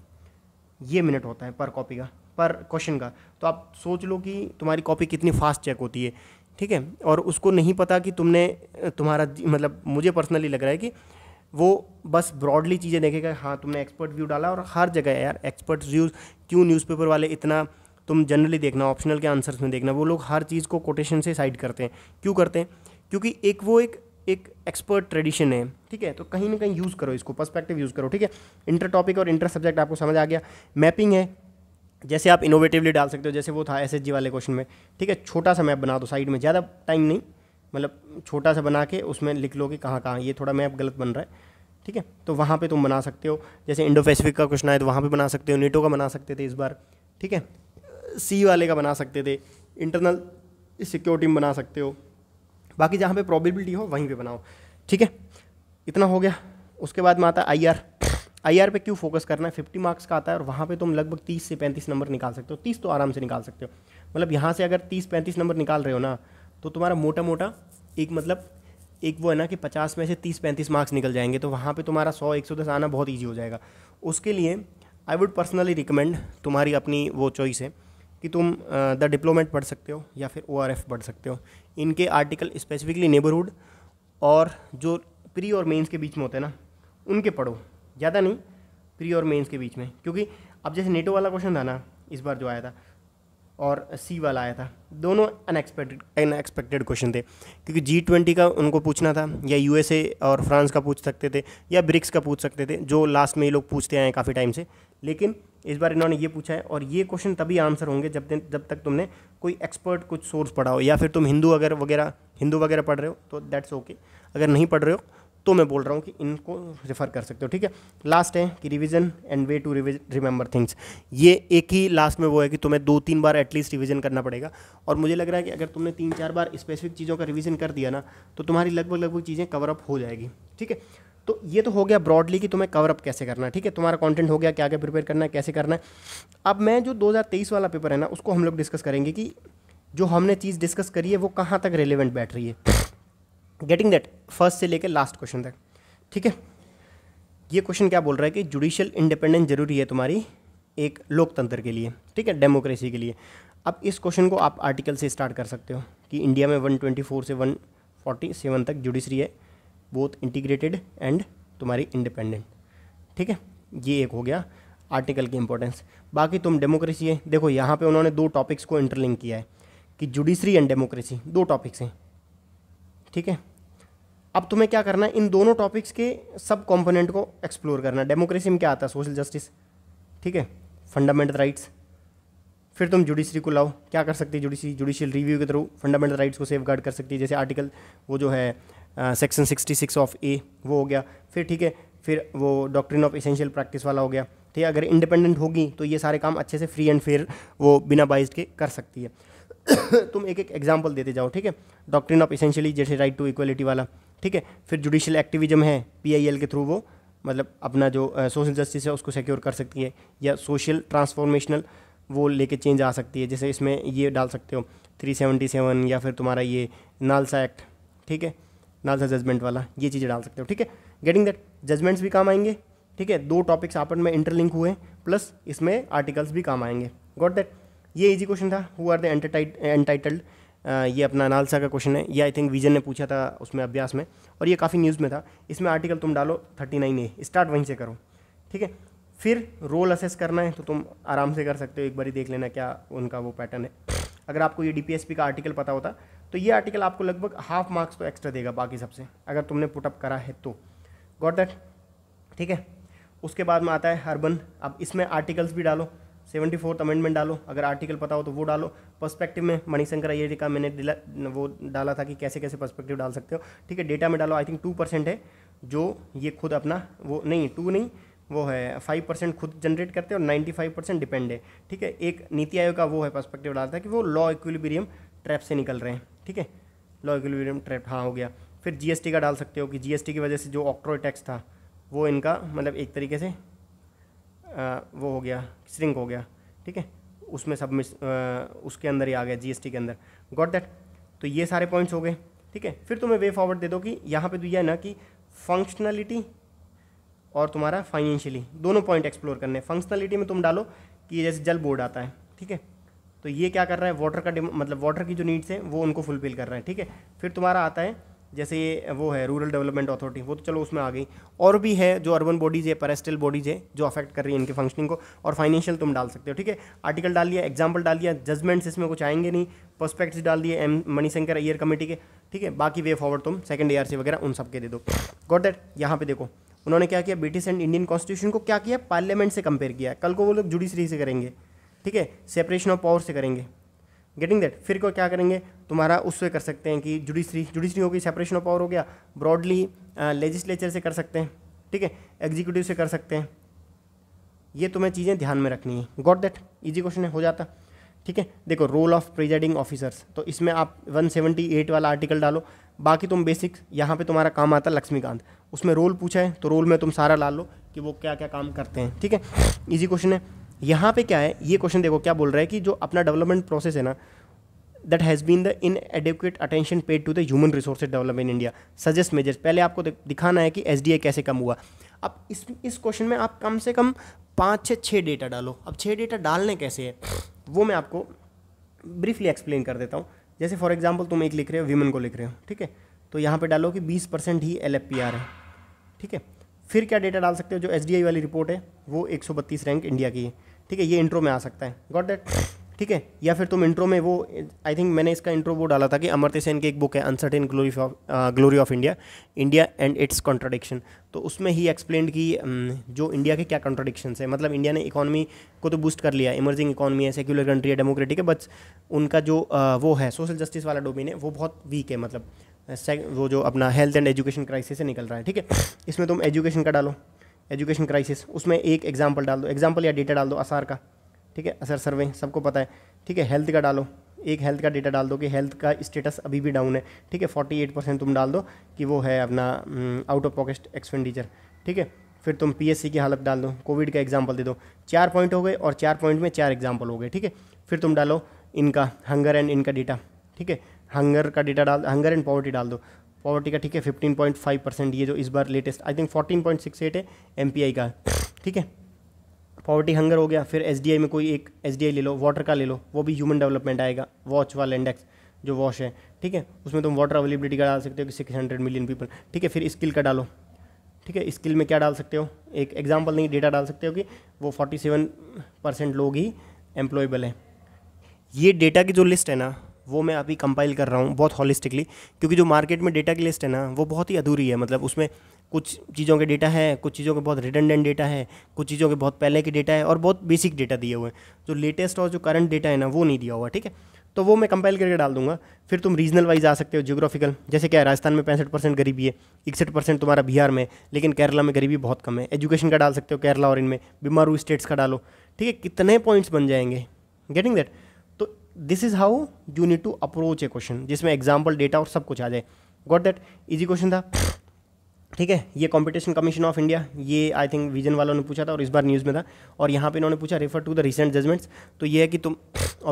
ये मिनट होता है पर कॉपी का पर क्वेश्चन का तो आप सोच लो कि तुम्हारी कॉपी कितनी फास्ट चेक होती है ठीक है और उसको नहीं पता कि तुमने तुम्हारा मतलब मुझे पर्सनली लग रहा है कि वो बस ब्रॉडली चीज़ें देखेगा हाँ तुमने एक्सपर्ट व्यू डाला और हर जगह यार एक्सपर्ट व्यूज़ क्यों न्यूज़पेपर वाले इतना तुम जनरली देखना ऑप्शनल के आंसर्स में देखना वो लोग हर चीज़ को कोटेशन से साइड करते हैं क्यों करते हैं क्योंकि एक वो एक एक एक्सपर्ट ट्रेडिशन है ठीक है तो कहीं ना कहीं यूज़ करो इसको पर्सपेक्टिव यूज़ करो ठीक है इंटर टॉपिक और इंटर सब्जेक्ट आपको समझ आ गया मैपिंग है जैसे आप इनोवेटिवली डाल सकते हो जैसे वो था एस वाले क्वेश्चन में ठीक है छोटा सा मैप बना दो साइड में ज़्यादा टाइम नहीं मतलब छोटा सा बना के उसमें लिख लो कि कहाँ कहाँ ये थोड़ा मैप गलत बन रहा है ठीक है तो वहाँ पे तुम बना सकते हो जैसे इंडो पैसिफिक का क्वेश्चन आए तो वहाँ पे बना सकते हो नीटो का बना सकते थे इस बार ठीक है सी वाले का बना सकते थे इंटरनल सिक्योरिटी में बना सकते हो बाकी जहाँ पे प्रॉबिलिटी हो वहीं पे बनाओ ठीक है इतना हो गया उसके बाद में आता आई आर आई आर पे क्यों फोकस करना है फिफ्टी मार्क्स का आता है और वहाँ पे तुम लगभग तीस से पैंतीस नंबर निकाल सकते हो तीस तो आराम से निकाल सकते हो मतलब यहाँ से अगर तीस पैंतीस नंबर निकाल रहे हो ना तो तुम्हारा मोटा मोटा एक मतलब एक वो है ना कि पचास में से तीस पैंतीस मार्क्स निकल जाएंगे तो वहाँ पर तुम्हारा सौ एक सौ दस आना बहुत ईजी हो जाएगा उसके लिए आई वुड पर्सनली रिकमेंड तुम्हारी अपनी वो चॉइस है कि तुम द डिप्लोमेट पढ़ सकते हो या फिर ओ आर एफ पढ़ सकते हो इनके आर्टिकल स्पेसिफिकली नेबरहुड और जो प्री और मेंस के बीच में होते हैं ना उनके पढ़ो ज़्यादा नहीं प्री और मेंस के बीच में क्योंकि अब जैसे नेटो वाला क्वेश्चन था ना इस बार जो आया था और सी वाला आया था दोनों अनएक्सपेक्टेड अनएक्सपेक्टेड क्वेश्चन थे क्योंकि जी ट्वेंटी का उनको पूछना था या यू और फ्रांस का पूछ सकते थे या ब्रिक्स का पूछ सकते थे जो लास्ट में ये लोग पूछते आए हैं काफ़ी टाइम से लेकिन इस बार इन्होंने ये पूछा है और ये क्वेश्चन तभी आंसर होंगे जब जब तक तुमने कोई एक्सपर्ट कुछ सोर्स पढ़ा हो या फिर तुम हिंदू अगर वगैरह हिंदू वगैरह पढ़ रहे हो तो दैट्स ओके okay. अगर नहीं पढ़ रहे हो तो मैं बोल रहा हूँ कि इनको रेफ़र कर सकते हो ठीक है लास्ट है कि revision and way to remember things ये एक ही लास्ट में वो है कि तुम्हें दो तीन बार एटलीस्ट रिवीजन करना पड़ेगा और मुझे लग रहा है कि अगर तुमने तीन चार बार स्पेसिफिक चीज़ों का रिवीजन कर दिया ना तो तुम्हारी लगभग लगभग चीज़ें कवरअप हो जाएगी ठीक है तो ये तो हो गया ब्रॉडली कि तुम्हें कवरअप कैसे करना है ठीक है तुम्हारा कंटेंट हो गया क्या क्या प्रिपेयर करना है कैसे करना है अब मैं जो 2023 वाला पेपर है ना उसको हम लोग डिस्कस करेंगे कि जो हमने चीज़ डिस्कस करी है वो कहाँ तक रेलिवेंट बैठ रही है गेटिंग दैट फर्स्ट से लेकर लास्ट क्वेश्चन तक ठीक है ये क्वेश्चन क्या बोल रहा है कि जुडिशियल इंडिपेंडेंस जरूरी है तुम्हारी एक लोकतंत्र के लिए ठीक है डेमोक्रेसी के लिए अब इस क्वेश्चन को आप आर्टिकल से स्टार्ट कर सकते हो कि इंडिया में 124 से 147 तक जुडिशरी है बोथ इंटीग्रेटेड एंड तुम्हारी इंडिपेंडेंट ठीक है ये एक हो गया आर्टिकल की इंपॉर्टेंस बाकी तुम डेमोक्रेसी है देखो यहाँ पे उन्होंने दो टॉपिक्स को इंटरलिंक किया है कि जुडिशरी एंड डेमोक्रेसी दो टॉपिक्स हैं ठीक है अब तुम्हें क्या करना है इन दोनों टॉपिक्स के सब कॉम्पोनेंट को एक्सप्लोर करना है डेमोक्रेसी में क्या आता है सोशल जस्टिस ठीक है फंडामेंटल राइट्स फिर तुम जुडिशरी को लाओ क्या कर सकती है जुडिशरी जुडिशियल रिव्यू के थ्रू फंडामेंटल राइट्स को सेफ गार्ड कर सकती है जैसे आर्टिकल वो जो है section sixty six of a वो हो गया फिर ठीक है फिर वो डॉक्ट्रिन ऑफ एसेंशियल प्रैक्टिस वाला हो गया ठीक है अगर इंडिपेंडेंट होगी तो ये सारे काम अच्छे से फ्री एंड फेयर वो बिना बाइज के कर सकती है तुम एक एक एग्जाम्पल देते जाओ ठीक है डॉक्ट्रिन ऑफ एसेंशियली जैसे राइट टू इक्वलिटी वाला ठीक है फिर जुडिशल एक्टिविज्म है पीआईएल के थ्रू वो मतलब अपना जो सोशल जस्टिस है उसको सिक्योर कर सकती है या सोशल ट्रांसफॉर्मेशनल वो लेके चेंज आ सकती है जैसे इसमें ये डाल सकते हो 377 या फिर तुम्हारा ये नालसा एक्ट ठीक है नालसा जजमेंट वाला ये चीज़ें डाल सकते हो ठीक है गेटिंग दैट जजमेंट्स भी काम आएंगे ठीक है दो टॉपिक्स आप में इंटरलिंक हुए प्लस इसमें आर्टिकल्स भी काम आएंगे गॉट दैट ये इजी क्वेश्चन था हु आर द एंटाइटल्ड ये अपना अनालसा का क्वेश्चन है ये आई थिंक विजन ने पूछा था उसमें अभ्यास में और ये काफ़ी न्यूज़ में था इसमें आर्टिकल तुम डालो थर्टी नाइन ए स्टार्ट वहीं से करो ठीक है फिर रोल असेस करना है तो तुम आराम से कर सकते हो एक बार ही देख लेना क्या उनका वो पैटर्न है अगर आपको ये डी का आर्टिकल पता होता तो ये आर्टिकल आपको लगभग हाफ मार्क्स तो एक्स्ट्रा देगा बाकी सबसे अगर तुमने पुटअप करा है तो गॉट दैट ठीक है उसके बाद में आता है अर्बन अब इसमें आर्टिकल्स भी डालो सेवेंटी फोर्थ अमेंडमेंट डालो अगर आर्टिकल पता हो तो वो डालो पर्सपेक्टिव में मणिशंकर अय्यर का मैंने दिला वो डाला था कि कैसे कैसे पर्सपेक्टिव डाल सकते हो ठीक है डेटा में डालो आई थिंक टू परसेंट है जो ये खुद अपना वो नहीं टू नहीं वो है फाइव परसेंट खुद जनरेट करते हैं और नाइन्टी फाइव परसेंट डिपेंड है ठीक है एक नीति आयोग का वो है पर्सपेक्टिव डालता है कि वो लॉ इक्विलिब्रियम ट्रैप से निकल रहे हैं ठीक है लॉ इक्विलिब्रियम ट्रैप हाँ हो गया फिर जीएसटी का डाल सकते हो कि जीएसटी की वजह से जो ऑक्ट्रॉय टैक्स था वो इनका मतलब एक तरीके से वो हो गया श्रिंक हो गया ठीक है उसमें सब मिस उसके अंदर ही आ गया जीएसटी के अंदर गॉट दैट तो ये सारे पॉइंट्स हो गए ठीक है फिर तुम्हें वे फॉरवर्ड दे दो कि यहाँ पे तो है ना कि फंक्शनलिटी और तुम्हारा फाइनेंशियली दोनों पॉइंट एक्सप्लोर करने फंक्शनलिटी में तुम डालो कि जैसे जल बोर्ड आता है ठीक है तो ये क्या कर रहा है वाटर का मतलब वाटर की जो नीड्स है वो उनको फुलफिल कर रहा है ठीक है फिर तुम्हारा आता है जैसे ये वो है रूरल डेवलपमेंट अथॉरिटी वो तो चलो उसमें आ गई और भी है जो अर्बन बॉडीज़ है पेरेस्टल बॉडीज़ है जो अफेक्ट कर रही है इनके फंक्शनिंग को और फाइनेंशियल तुम डाल सकते हो ठीक है आर्टिकल डाल लिया एग्जाम्पल डाल दिया जजमेंट्स इसमें कुछ आएंगे नहीं पर्सपेक्ट्स डाल दिए एम मणिशंकर अयर कमेटी के ठीक है बाकी वे फॉरवर्ड तुम सेकंड ईयर से वगैरह उन सब के दे दो गॉट दैट यहाँ पे देखो उन्होंने क्या किया ब्रिटिश एंड इंडियन कॉन्स्टिट्यूशन को क्या किया पार्लियामेंट से कंपेयर किया कल को वो लोग जुडिशरी से करेंगे ठीक है सेपरेशन ऑफ पावर से करेंगे गेटिंग दैट फिर को क्या करेंगे तुम्हारा उससे कर सकते हैं कि जुडिशरी जुडिशरी होगी सेपरेशन ऑफ पावर हो गया ब्रॉडली लेजिस्लेचर uh, से कर सकते हैं ठीक है एग्जीक्यूटिव से कर सकते हैं ये तुम्हें चीज़ें ध्यान में रखनी है गॉट दैट इजी क्वेश्चन है हो जाता ठीक है देखो रोल ऑफ प्रिजाइडिंग ऑफिसर्स तो इसमें आप 178 वाला आर्टिकल डालो बाकी तुम बेसिक यहाँ पे तुम्हारा काम आता लक्ष्मीकांत उसमें रोल पूछा है तो रोल में तुम सारा ला लो कि वो क्या क्या काम करते हैं ठीक है इजी क्वेश्चन है यहाँ पे क्या है ये क्वेश्चन देखो क्या बोल रहा है कि जो अपना डेवलपमेंट प्रोसेस है ना that has been the inadequate attention paid to the human resources development in India suggest measures पहले आपको दिखाना है कि एस कैसे कम हुआ अब इस इस क्वेश्चन में आप कम से कम पाँच छः छः डेटा डालो अब छः डेटा डालने कैसे है वो मैं आपको ब्रीफली एक्सप्लेन कर देता हूँ जैसे फॉर एग्जाम्पल तुम एक लिख रहे हो वीमन को लिख रहे हो ठीक है तो यहाँ पे डालो कि 20 परसेंट ही एल है ठीक है फिर क्या डेटा डाल सकते हो जो एस वाली रिपोर्ट है वो 132 रैंक इंडिया की है ठीक है ये इंट्रो में आ सकता है गॉट दैट ठीक है या फिर तुम इंट्रो में वो आई थिंक मैंने इसका इंट्रो वो डाला था कि अमर्त्य सेन की एक बुक है uncertain glory of glory of India India and its contradiction तो उसमें ही एक्सप्लेन की जो इंडिया के क्या कॉन्ट्रोडिक्शन है मतलब इंडिया ने इकोनॉमी को तो बूस्ट कर लिया इमर्जिंग इकोनॉमी है सेक्युलर कंट्री है डेमोक्रेटिक है बट उनका जो uh, वो है सोशल जस्टिस वाला डोमेन है वो बहुत वीक है मतलब uh, वो जो अपना हेल्थ एंड एजुकेशन क्राइसिस से निकल रहा है ठीक है इसमें तुम एजुकेशन का डालो एजुकेशन क्राइसिस उसमें एक एग्जाम्पल डाल दो एग्जाम्पल या डेटा डाल दो आसार का ठीक है असर सर्वे सबको पता है ठीक है हेल्थ का डालो एक हेल्थ का डेटा डाल दो कि हेल्थ का स्टेटस अभी भी डाउन है ठीक है फोर्टी एट परसेंट तुम डाल दो कि वो है अपना आउट ऑफ पॉकेट एक्सपेंडिचर ठीक है फिर तुम पीएससी की हालत डाल दो कोविड का एग्जाम्पल दे दो चार पॉइंट हो गए और चार पॉइंट में चार एग्जाम्पल हो गए ठीक है फिर तुम डालो इनका हंगर एंड इनका डेटा ठीक है हंगर का डेटा डाल हंगर एंड पॉवर्टी डाल दो पॉवर्टी का ठीक है फिफ्टीन पॉइंट फाइव परसेंट ये जो इस बार latest I think fourteen point six eight है एम का ठीक है पॉवर्टी हंगर हो गया फिर एस में कोई एक एस ले लो वाटर का ले लो वो भी ह्यूमन डेवलपमेंट आएगा वॉच वाला इंडेक्स जो वॉश है ठीक है उसमें तुम वाटर अवेलेबिलिटी का डाल सकते हो कि सिक्स हंड्रेड मिलियन पीपल ठीक है फिर स्किल का डालो ठीक है स्किल में क्या डाल सकते हो एक एग्जाम्पल नहीं डेटा डाल सकते हो कि वो फोर्टी सेवन परसेंट लोग ही एम्प्लॉयबल हैं ये डेटा की जो लिस्ट है ना वो मैं अभी कंपाइल कर रहा हूँ बहुत हॉलिस्टिकली क्योंकि जो मार्केट में डेटा की लिस्ट है ना वो बहुत ही अधूरी है मतलब उसमें कुछ चीज़ों के डेटा है कुछ चीज़ों के बहुत रिडेंडेंट डेटा है कुछ चीज़ों के बहुत पहले के डेटा है और बहुत बेसिक डेटा दिए हुए हैं जो लेटेस्ट और जो करंट डेटा है ना वो नहीं दिया हुआ ठीक है तो वो मैं कंपाइल करके डाल दूंगा फिर तुम रीजनल वाइज आ सकते हो जियोग्राफिकल जैसे क्या राजस्थान में पैंसठ परसेंट गरीबी है इकसठ परसेंट तुम्हारा बिहार में लेकिन केरला में गरीबी बहुत कम है एजुकेशन का डाल सकते हो केरला और इनमें बीमारू स्टेट्स का डालो ठीक है कितने पॉइंट्स बन जाएंगे गेटिंग दैट तो this is how you need to approach a question जिसमें एग्जाम्पल डेटा और सब कुछ आ जाए गॉट दैट इजी क्वेश्चन था ठीक है ये कंपटीशन कमीशन ऑफ इंडिया ये आई थिंक विजन वालों ने पूछा था और इस बार न्यूज़ में था और यहाँ पे इन्होंने पूछा refer to the recent judgments तो ये है कि तुम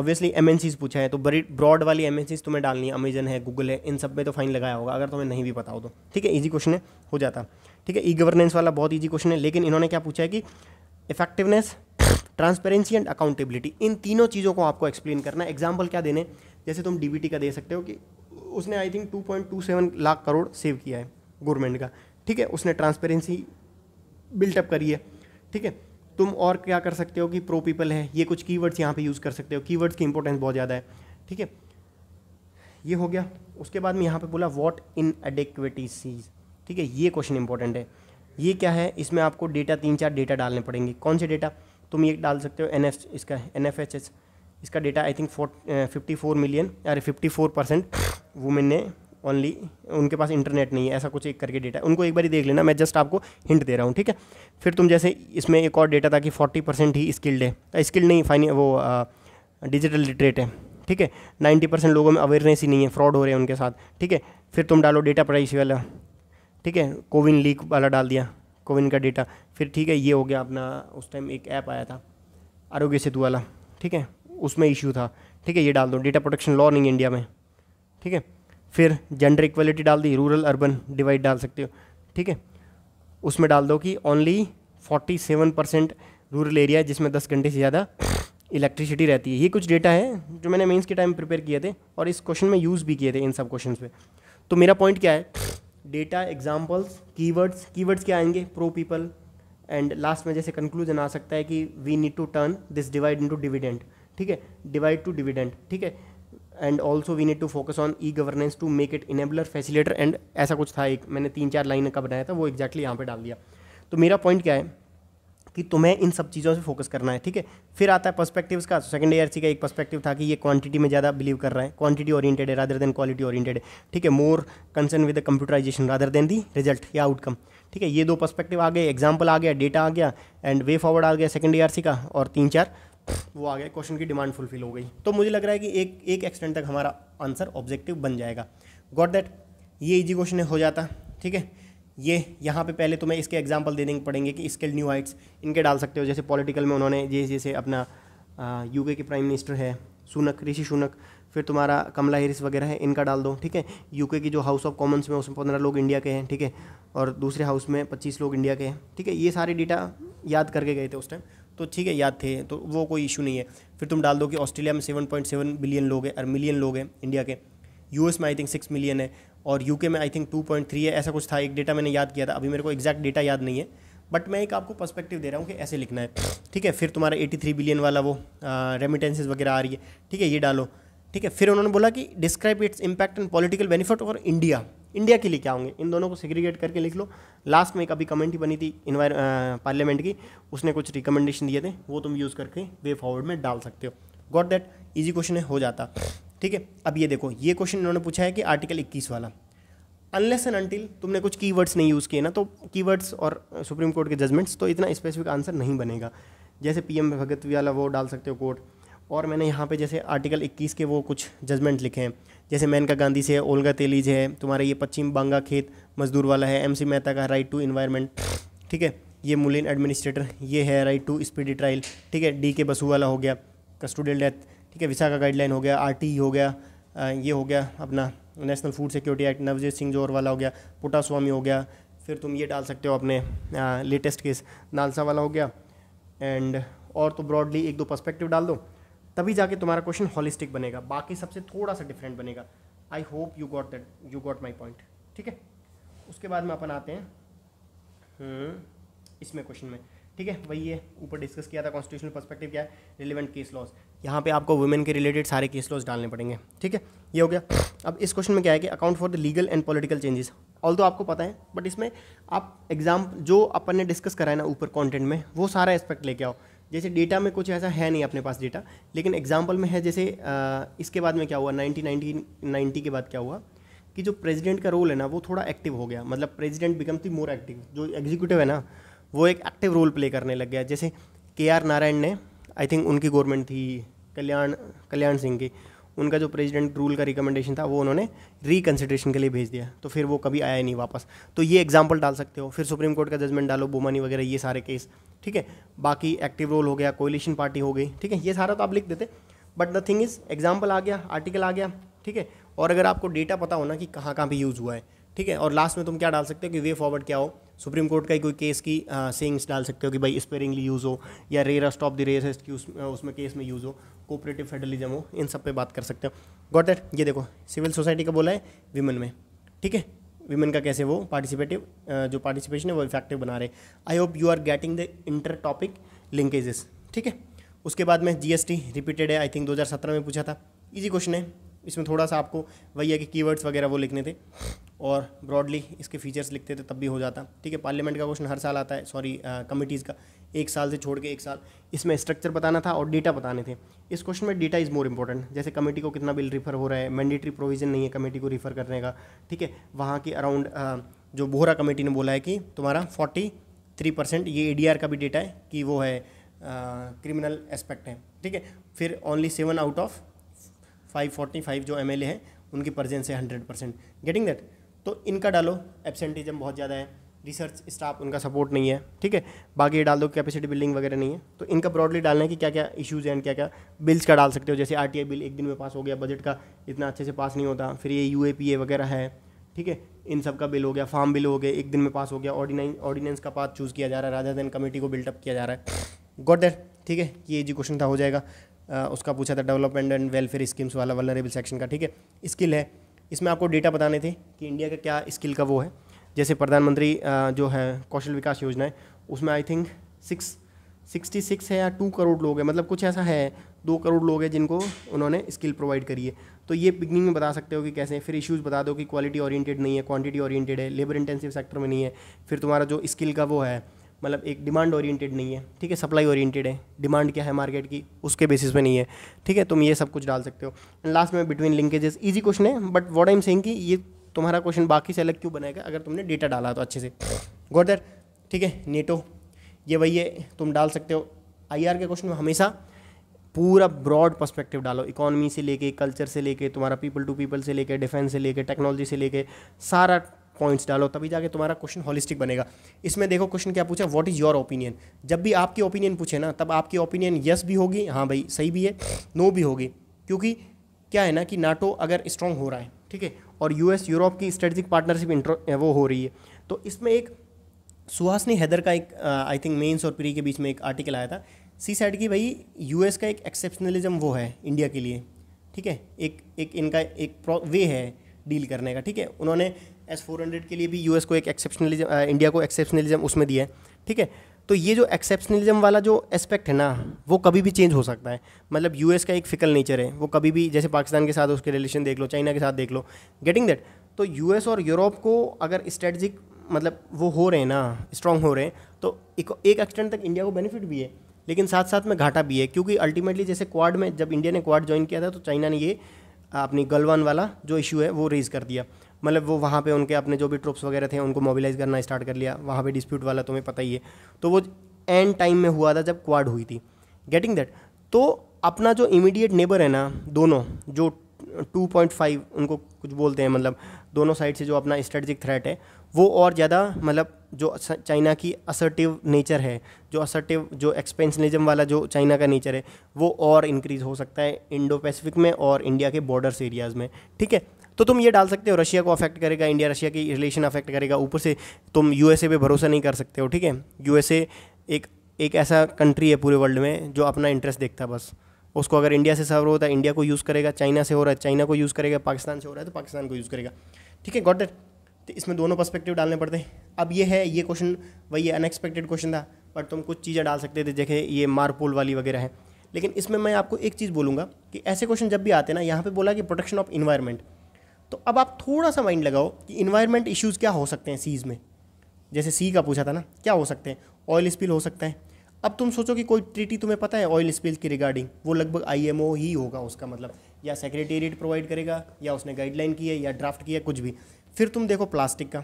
ऑब्वियसली एम पूछा है तो बड़ी ब्रॉड वाली एम तुम्हें डालनी है अमेजन है गूगल है इन सब में तो फाइन लगाया होगा अगर तुम्हें नहीं भी पता हो तो ठीक है ईजी क्वेश्चन है हो जाता ठीक है ई गवर्नेंस वाला बहुत ईजी क्वेश्चन है लेकिन इन्होंने क्या पूछा है कि इफेक्टिवनेस ट्रांसपेरेंसी एंड अकाउंटेबिलिटी इन तीनों चीज़ों को आपको एक्सप्लेन करना है एग्जाम्पल क्या देने जैसे तुम डी का दे सकते हो कि उसने I think 2.27 lakh crore save किया है गवर्नमेंट का ठीक है उसने ट्रांसपेरेंसी बिल्टअप करी है ठीक है तुम और क्या कर सकते हो कि प्रो पीपल है ये कुछ कीवर्ड्स यहाँ पे यूज़ कर सकते हो कीवर्ड्स की इंपॉर्टेंस बहुत ज़्यादा है ठीक है ये हो गया उसके बाद में यहाँ पे बोला वॉट इन सीज ठीक है ये क्वेश्चन इंपॉर्टेंट है ये क्या है इसमें आपको डेटा तीन चार डेटा डालने पड़ेंगे कौन से डेटा तुम ये डाल सकते हो एन एफ इसका एन एफ एच एच इसका data I think four fifty four million अरे फिफ्टी फोर परसेंट वुमेन ने ओनली उनके पास इंटरनेट नहीं है ऐसा कुछ एक करके डेटा है उनको एक बार देख लेना मैं जस्ट आपको हिंट दे रहा हूँ ठीक है फिर तुम जैसे इसमें एक और डेटा था कि फोर्टी परसेंट ही स्किल्ड है स्किल्ड नहीं फाइन वो डिजिटल लिटरेट है ठीक है नाइन्टी परसेंट लोगों में अवेयरनेस ही नहीं है फ्रॉड हो रहे हैं उनके साथ ठीक है फिर तुम डालो डेटा प्राइस वाला ठीक है कोविन लीक वाला डाल दिया कोविन का डेटा फिर ठीक है ये हो गया अपना उस टाइम एक ऐप आया था आरोग्य सेतु वाला ठीक है उसमें इश्यू था ठीक है ये डाल दो डेटा प्रोटेक्शन लॉ नहीं इंडिया में ठीक है फिर जेंडर इक्वलिटी डाल दी रूरल अर्बन डिवाइड डाल सकते हो ठीक है उसमें डाल दो कि only forty seven percent rural area जिसमें दस घंटे से ज़्यादा इलेक्ट्रिसिटी रहती है ये कुछ डेटा है जो मैंने मेंस के टाइम प्रिपेयर किए थे और इस क्वेश्चन में यूज़ भी किए थे इन सब क्वेश्चन पे तो मेरा पॉइंट क्या है डेटा एग्जाम्पल्स कीवर्ड्स कीवर्ड्स क्या आएंगे प्रो पीपल एंड लास्ट में जैसे कंक्लूजन आ सकता है कि we need to turn this divide to dividend ठीक है डिवाइड टू डिविडेंट ठीक है and also we need to focus on e governance to make it enabler facilitator and ऐसा कुछ था एक मैंने तीन चार लाइन का बनाया था वो एक्जैक्टली यहाँ पर डाल दिया तो मेरा पॉइंट क्या है कि तुम्हें इन सब चीज़ों से फोकस करना है ठीक है फिर आता है पर्सपेक्टिव्स का सेकंड ईयर का एक पर्सपेक्टिव था कि ये क्वांटिटी में ज़्यादा बिलीव कर रहा है क्वांटिटी ओरिएंटेड है रादर देन क्वालिटी ओरिएंटेड है ठीक है more concern with the computerisation rather than the result या आउटकम ठीक है ये दो पर्सपेक्टिव आ गए एग्जाम्पल आ गया डेटा आ गया एंड वे फॉरवर्ड आ गया ईयर ई का और तीन चार वो आ गया क्वेश्चन की डिमांड फुलफिल हो गई तो मुझे लग रहा है कि एक एक एक्सटेंड तक हमारा आंसर ऑब्जेक्टिव बन जाएगा गॉट दैट ये इजी क्वेश्चन हो जाता ठीक है ये यहाँ पे पहले तुम्हें इसके एग्जाम्पल दे देने पड़ेंगे कि स्किल्ड न्यू हाइट्स इनके डाल सकते हो जैसे पॉलिटिकल में उन्होंने जैसे जैसे अपना यूके के प्राइम मिनिस्टर है सुनक ऋषि सुनक फिर तुम्हारा कमला हैरिस वगैरह है इनका डाल दो ठीक है यूके की जो हाउस ऑफ कॉमन्स में उसमें पंद्रह लोग इंडिया के हैं ठीक है और दूसरे हाउस में पच्चीस लोग इंडिया के हैं ठीक है ये सारे डेटा याद करके गए थे उस टाइम तो ठीक है याद थे तो वो कोई इशू नहीं है फिर तुम डाल दो कि ऑस्ट्रेलिया में सेवन पॉइंट सेवन बिलियन लोग हैं और मिलियन लोग हैं इंडिया के यू में आई थिंक सिक्स मिलियन है और यू में I think two point three है ऐसा कुछ था एक डेटा मैंने याद किया था अभी मेरे को एग्जैक्ट डेटा याद नहीं है बट मैं एक आपको पर्सपेक्टिव दे रहा हूँ कि ऐसे लिखना है ठीक है फिर तुम्हारा एटी थ्री बिलियन वाला वो रेमिटेंसेज वगैरह आ रही है ठीक है ये डालो ठीक है फिर उन्होंने बोला कि describe its impact and political benefit और इंडिया इंडिया के लिए क्या होंगे इन दोनों को सेग्रीगेट करके लिख लो लास्ट में एक अभी कमेंट ही बनी थी इन्वायर पार्लियामेंट की उसने कुछ रिकमेंडेशन दिए थे वो तुम यूज़ करके वे फॉरवर्ड में डाल सकते हो गॉट दैट ईजी क्वेश्चन है हो जाता ठीक है अब ये देखो ये क्वेश्चन इन्होंने पूछा है कि आर्टिकल इक्कीस वाला अनलेस एंड अनटिल तुमने कुछ कीवर्ड्स नहीं यूज़ किए ना तो कीवर्ड्स और सुप्रीम कोर्ट के जजमेंट्स तो इतना स्पेसिफिक आंसर नहीं बनेगा जैसे पीएम भगत वाला वो डाल सकते हो कोर्ट और मैंने यहाँ पे जैसे आर्टिकल 21 के वो कुछ जजमेंट लिखे हैं जैसे मेनका गांधी से ओलगा तेलीज है तुम्हारा ये पश्चिम बांगा खेत मजदूर वाला है एमसी मेहता का राइट टू इन्वायरमेंट ठीक है ये मुलिन एडमिनिस्ट्रेटर ये है राइट टू स्पीडी ट्रायल ठीक है डी के बसु वाला हो गया कस्टूडियल डेथ ठीक है विशाखा गाइडलाइन हो गया आर हो गया ये हो गया अपना national food security act Navjeet Singh जोर वाला हो गया पुटा स्वामी हो गया फिर तुम ये डाल सकते हो अपने लेटेस्ट केस नालसा वाला हो गया एंड और तो ब्रॉडली एक दो पर्सपेक्टिव डाल दो तभी जाके तुम्हारा क्वेश्चन हॉलिस्टिक बनेगा बाकी सबसे थोड़ा सा डिफरेंट बनेगा I hope you got that you got my point ठीक है उसके बाद में अपन आते हैं हम्म, इसमें क्वेश्चन में ठीक है वही है ऊपर डिस्कस किया था कॉन्स्टिट्यूशनल पर्सपेक्टिव क्या है रिलेवेंट केस लॉस यहाँ पे आपको वुमेन के रिलेटेड सारे केस लॉस डालने पड़ेंगे ठीक है ये हो गया अब इस क्वेश्चन में क्या है कि account for the legal and political changes all तो आपको पता है बट इसमें आप एग्जाम जो अपन ने डिस्कस करा है ना ऊपर कॉन्टेंट में वो सारा एस्पेक्ट लेके आओ जैसे डेटा में कुछ ऐसा है नहीं अपने पास डेटा लेकिन एग्जाम्पल में है जैसे आ, इसके बाद में क्या हुआ नाइनटीन नाइनटीन नाइन्टी के बाद क्या हुआ कि जो प्रेसिडेंट का रोल है ना वो थोड़ा एक्टिव हो गया मतलब president become the more active जो एग्जीक्यूटिव है ना वो एक एक्टिव रोल प्ले करने लग गया जैसे के आर नारायण ने आई थिंक उनकी गवर्नमेंट थी कल्याण कल्याण सिंह की उनका जो प्रेसिडेंट रूल का रिकमेंडेशन था वो उन्होंने रिकन्सिडरेशन के लिए भेज दिया तो फिर वो कभी आया नहीं वापस तो ये एग्जाम्पल डाल सकते हो फिर सुप्रीम कोर्ट का जजमेंट डालो बुमानी वगैरह ये सारे केस ठीक है बाकी एक्टिव रोल हो गया कोलिशन पार्टी हो गई ठीक है ये सारा तो आप लिख देते but the thing is example आ गया आर्टिकल आ गया ठीक है और अगर आपको डेटा पता होना कि कहाँ कहाँ भी यूज़ हुआ है ठीक है और लास्ट में तुम क्या डाल सकते हो कि वे फॉरवर्ड क्या हो सुप्रीम कोर्ट का ही कोई केस की सेंग्स डाल सकते हो कि भाई स्पेरिंगली यूज़ हो या रेयर स्टॉप द रेयरेस्ट की उसमें केस में यूज़ हो कोऑपरेटिव फेडरलिज्म हो इन सब पे बात कर सकते हो गॉट एट ये देखो सिविल सोसाइटी का बोला है विमेन में ठीक है विमेन का कैसे वो पार्टिसिपेटिव जो पार्टिसिपेशन है वो इफेक्टिव बना रहे I hope you are getting the inter topic linkages ठीक है उसके बाद में जीएसटी रिपीटेड है आई थिंक 2017 में पूछा था इजी क्वेश्चन है इसमें थोड़ा सा आपको वही है कि कीवर्ड्स वगैरह वो लिखने थे और ब्रॉडली इसके फीचर्स लिखते थे तब भी हो जाता ठीक है पार्लियामेंट का क्वेश्चन हर साल आता है सॉरी कमिटीज़ का एक साल से छोड़ के एक साल इसमें स्ट्रक्चर बताना था और डेटा बताने थे इस क्वेश्चन में डेटा इज़ मोर इंपॉर्टेंट जैसे कमेटी को कितना बिल रिफर हो रहा है मैंडेटरी प्रोविजन नहीं है कमेटी को रिफ़र करने का ठीक है वहाँ के अराउंड जो बोहरा कमेटी ने बोला है कि तुम्हारा फोर्टी थ्री परसेंट ये ए का भी डेटा है कि वो है क्रिमिनल एस्पेक्ट है ठीक है फिर only seven out of five forty five जो एम हैं उनकी परजेंस है हंड्रेड परसेंट गेटिंग दैट तो इनका डालो एबसेंटिजम बहुत ज़्यादा है रिसर्च स्टाफ उनका सपोर्ट नहीं है ठीक है बाकी ये डाल दो कैपेसिटी बिल्डिंग वगैरह नहीं है तो इनका ब्रॉडली डालना है कि क्या क्या इश्यूज हैं क्या क्या बिल्स का डाल सकते हो जैसे आर बिल एक दिन में पास हो गया बजट का इतना अच्छे से पास नहीं होता फिर ये यू ए वगैरह है ठीक है इन सब का बिल हो गया फार्म बिल हो गया एक दिन में पास हो गया ऑर्डिनेंस ऑर्डिनेंस का पाथ चूज़ किया जा रहा है राजा देन कमेटी को बिल्टअप किया जा रहा है गॉट दैट ठीक है ये जी क्वेश्चन था हो जाएगा उसका पूछा था डेवलपमेंट एंड वेलफेयर स्कीम्स वाला वलरेबल सेक्शन का ठीक है स्किल है इसमें आपको डेटा बताने थे कि इंडिया का क्या स्किल का वो है जैसे प्रधानमंत्री जो है कौशल विकास योजना है उसमें I think six sixty six है या टू करोड़ लोग हैं मतलब कुछ ऐसा है दो करोड़ लोग हैं जिनको उन्होंने स्किल प्रोवाइड करी है तो ये बिगनिंग में बता सकते हो कि कैसे फिर इश्यूज़ बता दो कि क्वालिटी ओरिएंटेड नहीं है क्वांटिटी ओरिएंटेड है लेबर इंटेंसिव सेक्टर में नहीं है फिर तुम्हारा जो स्किल का वो है मतलब एक डिमांड ओरिएंटेड नहीं है ठीक है सप्लाई ओरिएंटेड है डिमांड क्या है मार्केट की उसके बेसिस पे नहीं है ठीक है तुम ये सब कुछ डाल सकते हो एंड लास्ट में बिटवीन लिंकेजेस इजी क्वेश्चन है but what I am saying कि ये तुम्हारा क्वेश्चन बाकी से अलग क्यों बनाएगा अगर तुमने डेटा डाला तो अच्छे से गौर ठीक है नेटो ये वही है तुम डाल सकते हो आईआर के क्वेश्चन में हमेशा पूरा ब्रॉड पर्सपेक्टिव डालो इकोनॉमी से लेके कल्चर से लेके तुम्हारा पीपल टू पीपल से लेके डिफेंस से लेके टेक्नोलॉजी से लेके सारा पॉइंट्स डालो तभी जाके तुम्हारा क्वेश्चन होलिस्टिक बनेगा इसमें देखो क्वेश्चन क्या पूछा व्हाट इज़ योर ओपिनियन जब भी आपकी ओपिनियन पूछे ना तब आपकी ओपिनियन यस भी होगी हाँ भाई सही भी है नो भी होगी क्योंकि क्या है ना कि नाटो अगर स्ट्रांग हो रहा है ठीक है और यूएस यूरोप की स्ट्रेटजिक पार्टनरशिप वो हो रही है तो इसमें एक सुहासनी हैदर का एक आई थिंक मेन्स और प्री के बीच में एक आर्टिकल आया था सी साइड की भाई यूएस का एक एक्सेप्शनलिज्म वो है इंडिया के लिए ठीक है एक एक इनका एक वे है डील करने का ठीक है उन्होंने एस फोर हंड्रेड के लिए भी यूएस को एक एक्सेप्शनलिज्म इंडिया को एक्सेप्शनलिज्म उसमें दिया है ठीक है तो ये जो एक्सेप्शनलिज्म वाला जो एस्पेक्ट है ना वो कभी भी चेंज हो सकता है मतलब यूएस का एक फिकल नेचर है वो कभी भी जैसे पाकिस्तान के साथ उसके रिलेशन देख लो चाइना के साथ देख लो गेटिंग दैट तो यूएस और यूरोप को अगर स्ट्रेटजिक मतलब वो हो रहे हैं ना स्ट्रांग हो रहे हैं तो एक एक एक्सटेंड तक इंडिया को बेनिफिट भी है लेकिन साथ साथ में घाटा भी है क्योंकि अल्टीमेटली जैसे क्वाड में जब इंडिया ने क्वाड ज्वाइन किया था तो चाइना ने ये अपनी गलवान वाला जो इशू है वो रेज़ कर दिया मतलब वो वहाँ पे उनके अपने जो भी ट्रुप्स वगैरह थे उनको मोबिलाइज करना स्टार्ट कर लिया वहाँ पे डिस्प्यूट वाला तुम्हें पता ही है तो वो एंड टाइम में हुआ था जब क्वाड हुई थी गेटिंग दैट तो अपना जो इमीडिएट नेबर है ना दोनों जो 2.5 उनको कुछ बोलते हैं मतलब दोनों साइड से जो अपना स्ट्रेटजिक थ्रेट है वो और ज़्यादा मतलब जो चाइना की असर्टिव नेचर है जो असर्टिव जो एक्सपेंशनिज्म वाला जो चाइना का नेचर है वो और इंक्रीज़ हो सकता है इंडो पैसिफिक में और इंडिया के बॉर्डर्स एरियाज़ में ठीक है तो तुम ये डाल सकते हो रशिया को अफेक्ट करेगा इंडिया रशिया की रिलेशन अफेक्ट करेगा ऊपर से तुम यूएसए पे भरोसा नहीं कर सकते हो ठीक है यूएसए एक एक ऐसा कंट्री है पूरे वर्ल्ड में जो अपना इंटरेस्ट देखता है बस उसको अगर इंडिया से सर्व होता है इंडिया को यूज़ करेगा चाइना से हो रहा है चाइना को यूज़ करेगा पाकिस्तान से हो रहा है तो पाकिस्तान को यूज़ करेगा ठीक है गॉट तो इसमें दोनों पर्सपेक्टिव डालने पड़ते हैं अब ये है ये क्वेश्चन वही अनएक्सपेक्टेड क्वेश्चन था बट तुम कुछ चीज़ें डाल सकते थे जैसे ये मारपोल वाली वगैरह है लेकिन इसमें मैं आपको एक चीज़ बोलूँगा कि ऐसे क्वेश्चन जब भी आते हैं ना यहाँ पे बोला कि प्रोटेक्शन ऑफ इन्वायरमेंट तो अब आप थोड़ा सा माइंड लगाओ कि इन्वायरमेंट इश्यूज़ क्या हो सकते हैं सीज़ में जैसे सी का पूछा था ना क्या हो सकते हैं ऑयल स्पिल हो सकता है अब तुम सोचो कि कोई ट्रीटी तुम्हें पता है ऑयल स्पिल की रिगार्डिंग वो लगभग आई ही होगा उसका मतलब या सेक्रेटेरिएट प्रोवाइड करेगा या उसने गाइडलाइन की है या ड्राफ्ट किया कुछ भी फिर तुम देखो प्लास्टिक का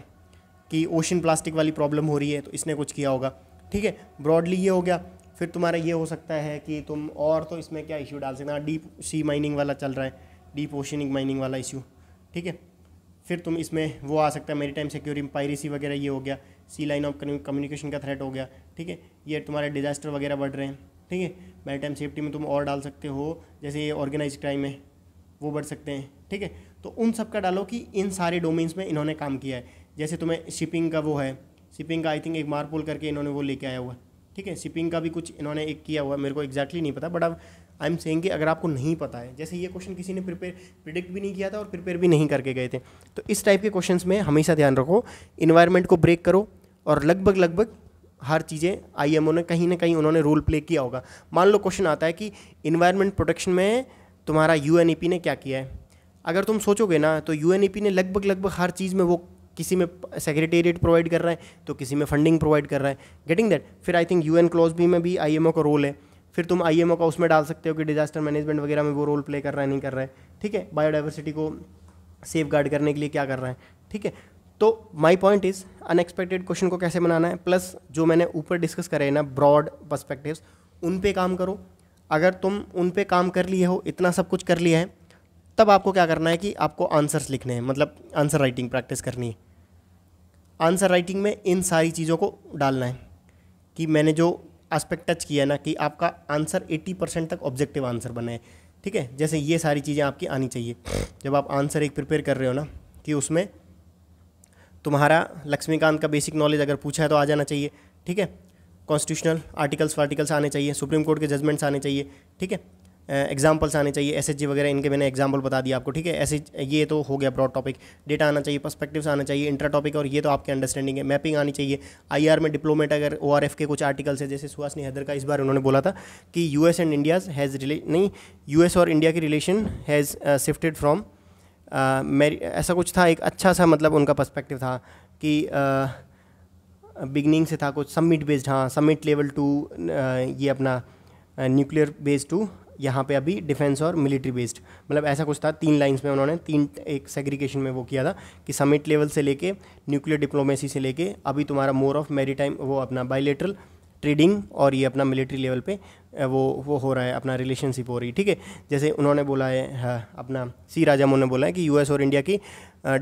कि ओशन प्लास्टिक वाली प्रॉब्लम हो रही है तो इसने कुछ किया होगा ठीक है ब्रॉडली ये हो गया फिर तुम्हारा ये हो सकता है कि तुम और तो इसमें क्या इशू डाल सकते हैं डीप सी माइनिंग वाला चल रहा है डीप ओशनिक माइनिंग वाला इशू ठीक है फिर तुम इसमें वो आ सकता है मेरी टाइम सिक्योरिटी पायरेसी वगैरह ये हो गया सी लाइन ऑफ कम्युनिकेशन का थ्रेट हो गया ठीक है ये तुम्हारे डिजास्टर वगैरह बढ़ रहे हैं ठीक है मेरी टाइम सेफ्टी में तुम और डाल सकते हो जैसे ये ऑर्गेनाइज क्राइम है वो बढ़ सकते हैं ठीक है तो उन सब का डालो कि इन सारे डोमेन्स में इन्होंने काम किया है जैसे तुम्हें शिपिंग का वो है शिपिंग का आई थिंक एक मारपोल करके इन्होंने वो लेके आया हुआ है ठीक है शिपिंग का भी कुछ इन्होंने एक किया हुआ है मेरे को एग्जैक्टली exactly नहीं पता बट अब आई एम सेंगे कि अगर आपको नहीं पता है जैसे ये क्वेश्चन किसी ने प्रिपेयर प्रिडिक्ट भी नहीं किया था और प्रिपेयर भी नहीं करके गए थे तो इस टाइप के क्वेश्चंस में हमेशा ध्यान रखो इन्वायरमेंट को ब्रेक करो और लगभग लगभग हर चीज़ें आई ने कहीं ना कहीं उन्होंने रोल प्ले किया होगा मान लो क्वेश्चन आता है कि इन्वायरमेंट प्रोटेक्शन में तुम्हारा यू e ने क्या किया है अगर तुम सोचोगे ना तो यू e ने लगभग लगभग हर चीज़ में वो किसी में सेक्रेटेरिएट प्रोवाइड कर रहा है तो किसी में फंडिंग प्रोवाइड कर रहा है गेटिंग दैट फिर I think U N clause भी में भी आई का रोल है फिर तुम आई का उसमें डाल सकते हो कि डिजास्टर मैनेजमेंट वगैरह में वो रोल प्ले कर रहा है नहीं कर रहा है ठीक है बायोडाइवर्सिटी को सेफ गार्ड करने के लिए क्या कर रहा है ठीक है तो my point is unexpected question को कैसे बनाना है प्लस जो मैंने ऊपर डिस्कस करे ना ब्रॉड परस्पेक्टिव उन पर काम करो अगर तुम उन पर काम कर लिए हो इतना सब कुछ कर लिया है तब आपको क्या करना है कि आपको आंसर्स लिखने हैं मतलब आंसर राइटिंग प्रैक्टिस करनी है आंसर राइटिंग में इन सारी चीज़ों को डालना है कि मैंने जो एस्पेक्ट टच किया ना कि आपका आंसर 80 परसेंट तक ऑब्जेक्टिव आंसर बने ठीक है जैसे ये सारी चीज़ें आपकी आनी चाहिए जब आप आंसर एक प्रिपेयर कर रहे हो ना कि उसमें तुम्हारा लक्ष्मीकांत का बेसिक नॉलेज अगर पूछा है तो आ जाना चाहिए ठीक है कॉन्स्टिट्यूशनल आर्टिकल्स वार्टिकल्स आने चाहिए सुप्रीम कोर्ट के जजमेंट्स आने चाहिए ठीक है एग्जाम्पल्स आने चाहिए एस वगैरह इनके मैंने एग्जाम्पल बता दिया आपको ठीक है ऐसे ये तो हो गया ब्रॉड टॉपिक डेटा आना चाहिए पर्सपेक्टिव्स आना चाहिए इंटर टॉपिक और ये तो आपके अंडरस्टैंडिंग है मैपिंग आनी चाहिए आई में डिप्लोमेट अगर ओ के कुछ आर्टिकल्स है जैसे सुहासनी हैदर का इस बार उन्होंने बोला था कि U and India has relay नहीं यू और इंडिया की रिलेशन हैज़ शिफ्टेड फ्रॉम मेरी ऐसा कुछ था एक अच्छा सा मतलब उनका पर्सपेक्टिव था कि बिगनिंग uh, से था कुछ समिट बेस्ड हाँ समिट लेवल टू ये अपना न्यूक्लियर बेस्ड टू यहाँ पे अभी डिफेंस और मिलिट्री बेस्ड मतलब ऐसा कुछ था तीन लाइंस में उन्होंने तीन एक सेग्रीगेशन में वो किया था कि समिट लेवल से लेके न्यूक्लियर डिप्लोमेसी से लेके अभी तुम्हारा मोर ऑफ मेरी टाइम वो अपना बाइलेटरल ट्रेडिंग और ये अपना मिलिट्री लेवल पे वो वो हो रहा है अपना रिलेशनशिप हो रही है ठीक है जैसे उन्होंने बोला है हाँ, अपना सी राजा ने बोला है कि यूएस और इंडिया की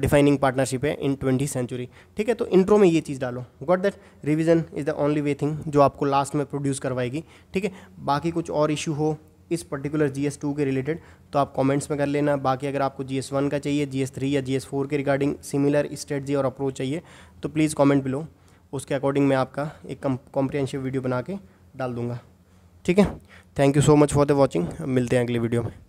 डिफाइनिंग पार्टनरशिप है इन ट्वेंटी सेंचुरी ठीक है तो इंट्रो में ये चीज़ डालो got that revision is the only way thing जो आपको लास्ट में प्रोड्यूस करवाएगी ठीक है बाकी कुछ और इशू हो इस पर्टिकुलर जी एस टू के रिलेटेड तो आप कमेंट्स में कर लेना बाकी अगर आपको जी एस वन का चाहिए जी एस थ्री या जी एस फोर के रिगार्डिंग सिमिलर स्ट्रेटजी और अप्रोच चाहिए तो प्लीज़ कमेंट बिलो उसके अकॉर्डिंग मैं आपका एक कॉम्प्रिहेंशिव वीडियो बना के डाल दूँगा ठीक है thank you so much for the watching मिलते हैं अगली वीडियो में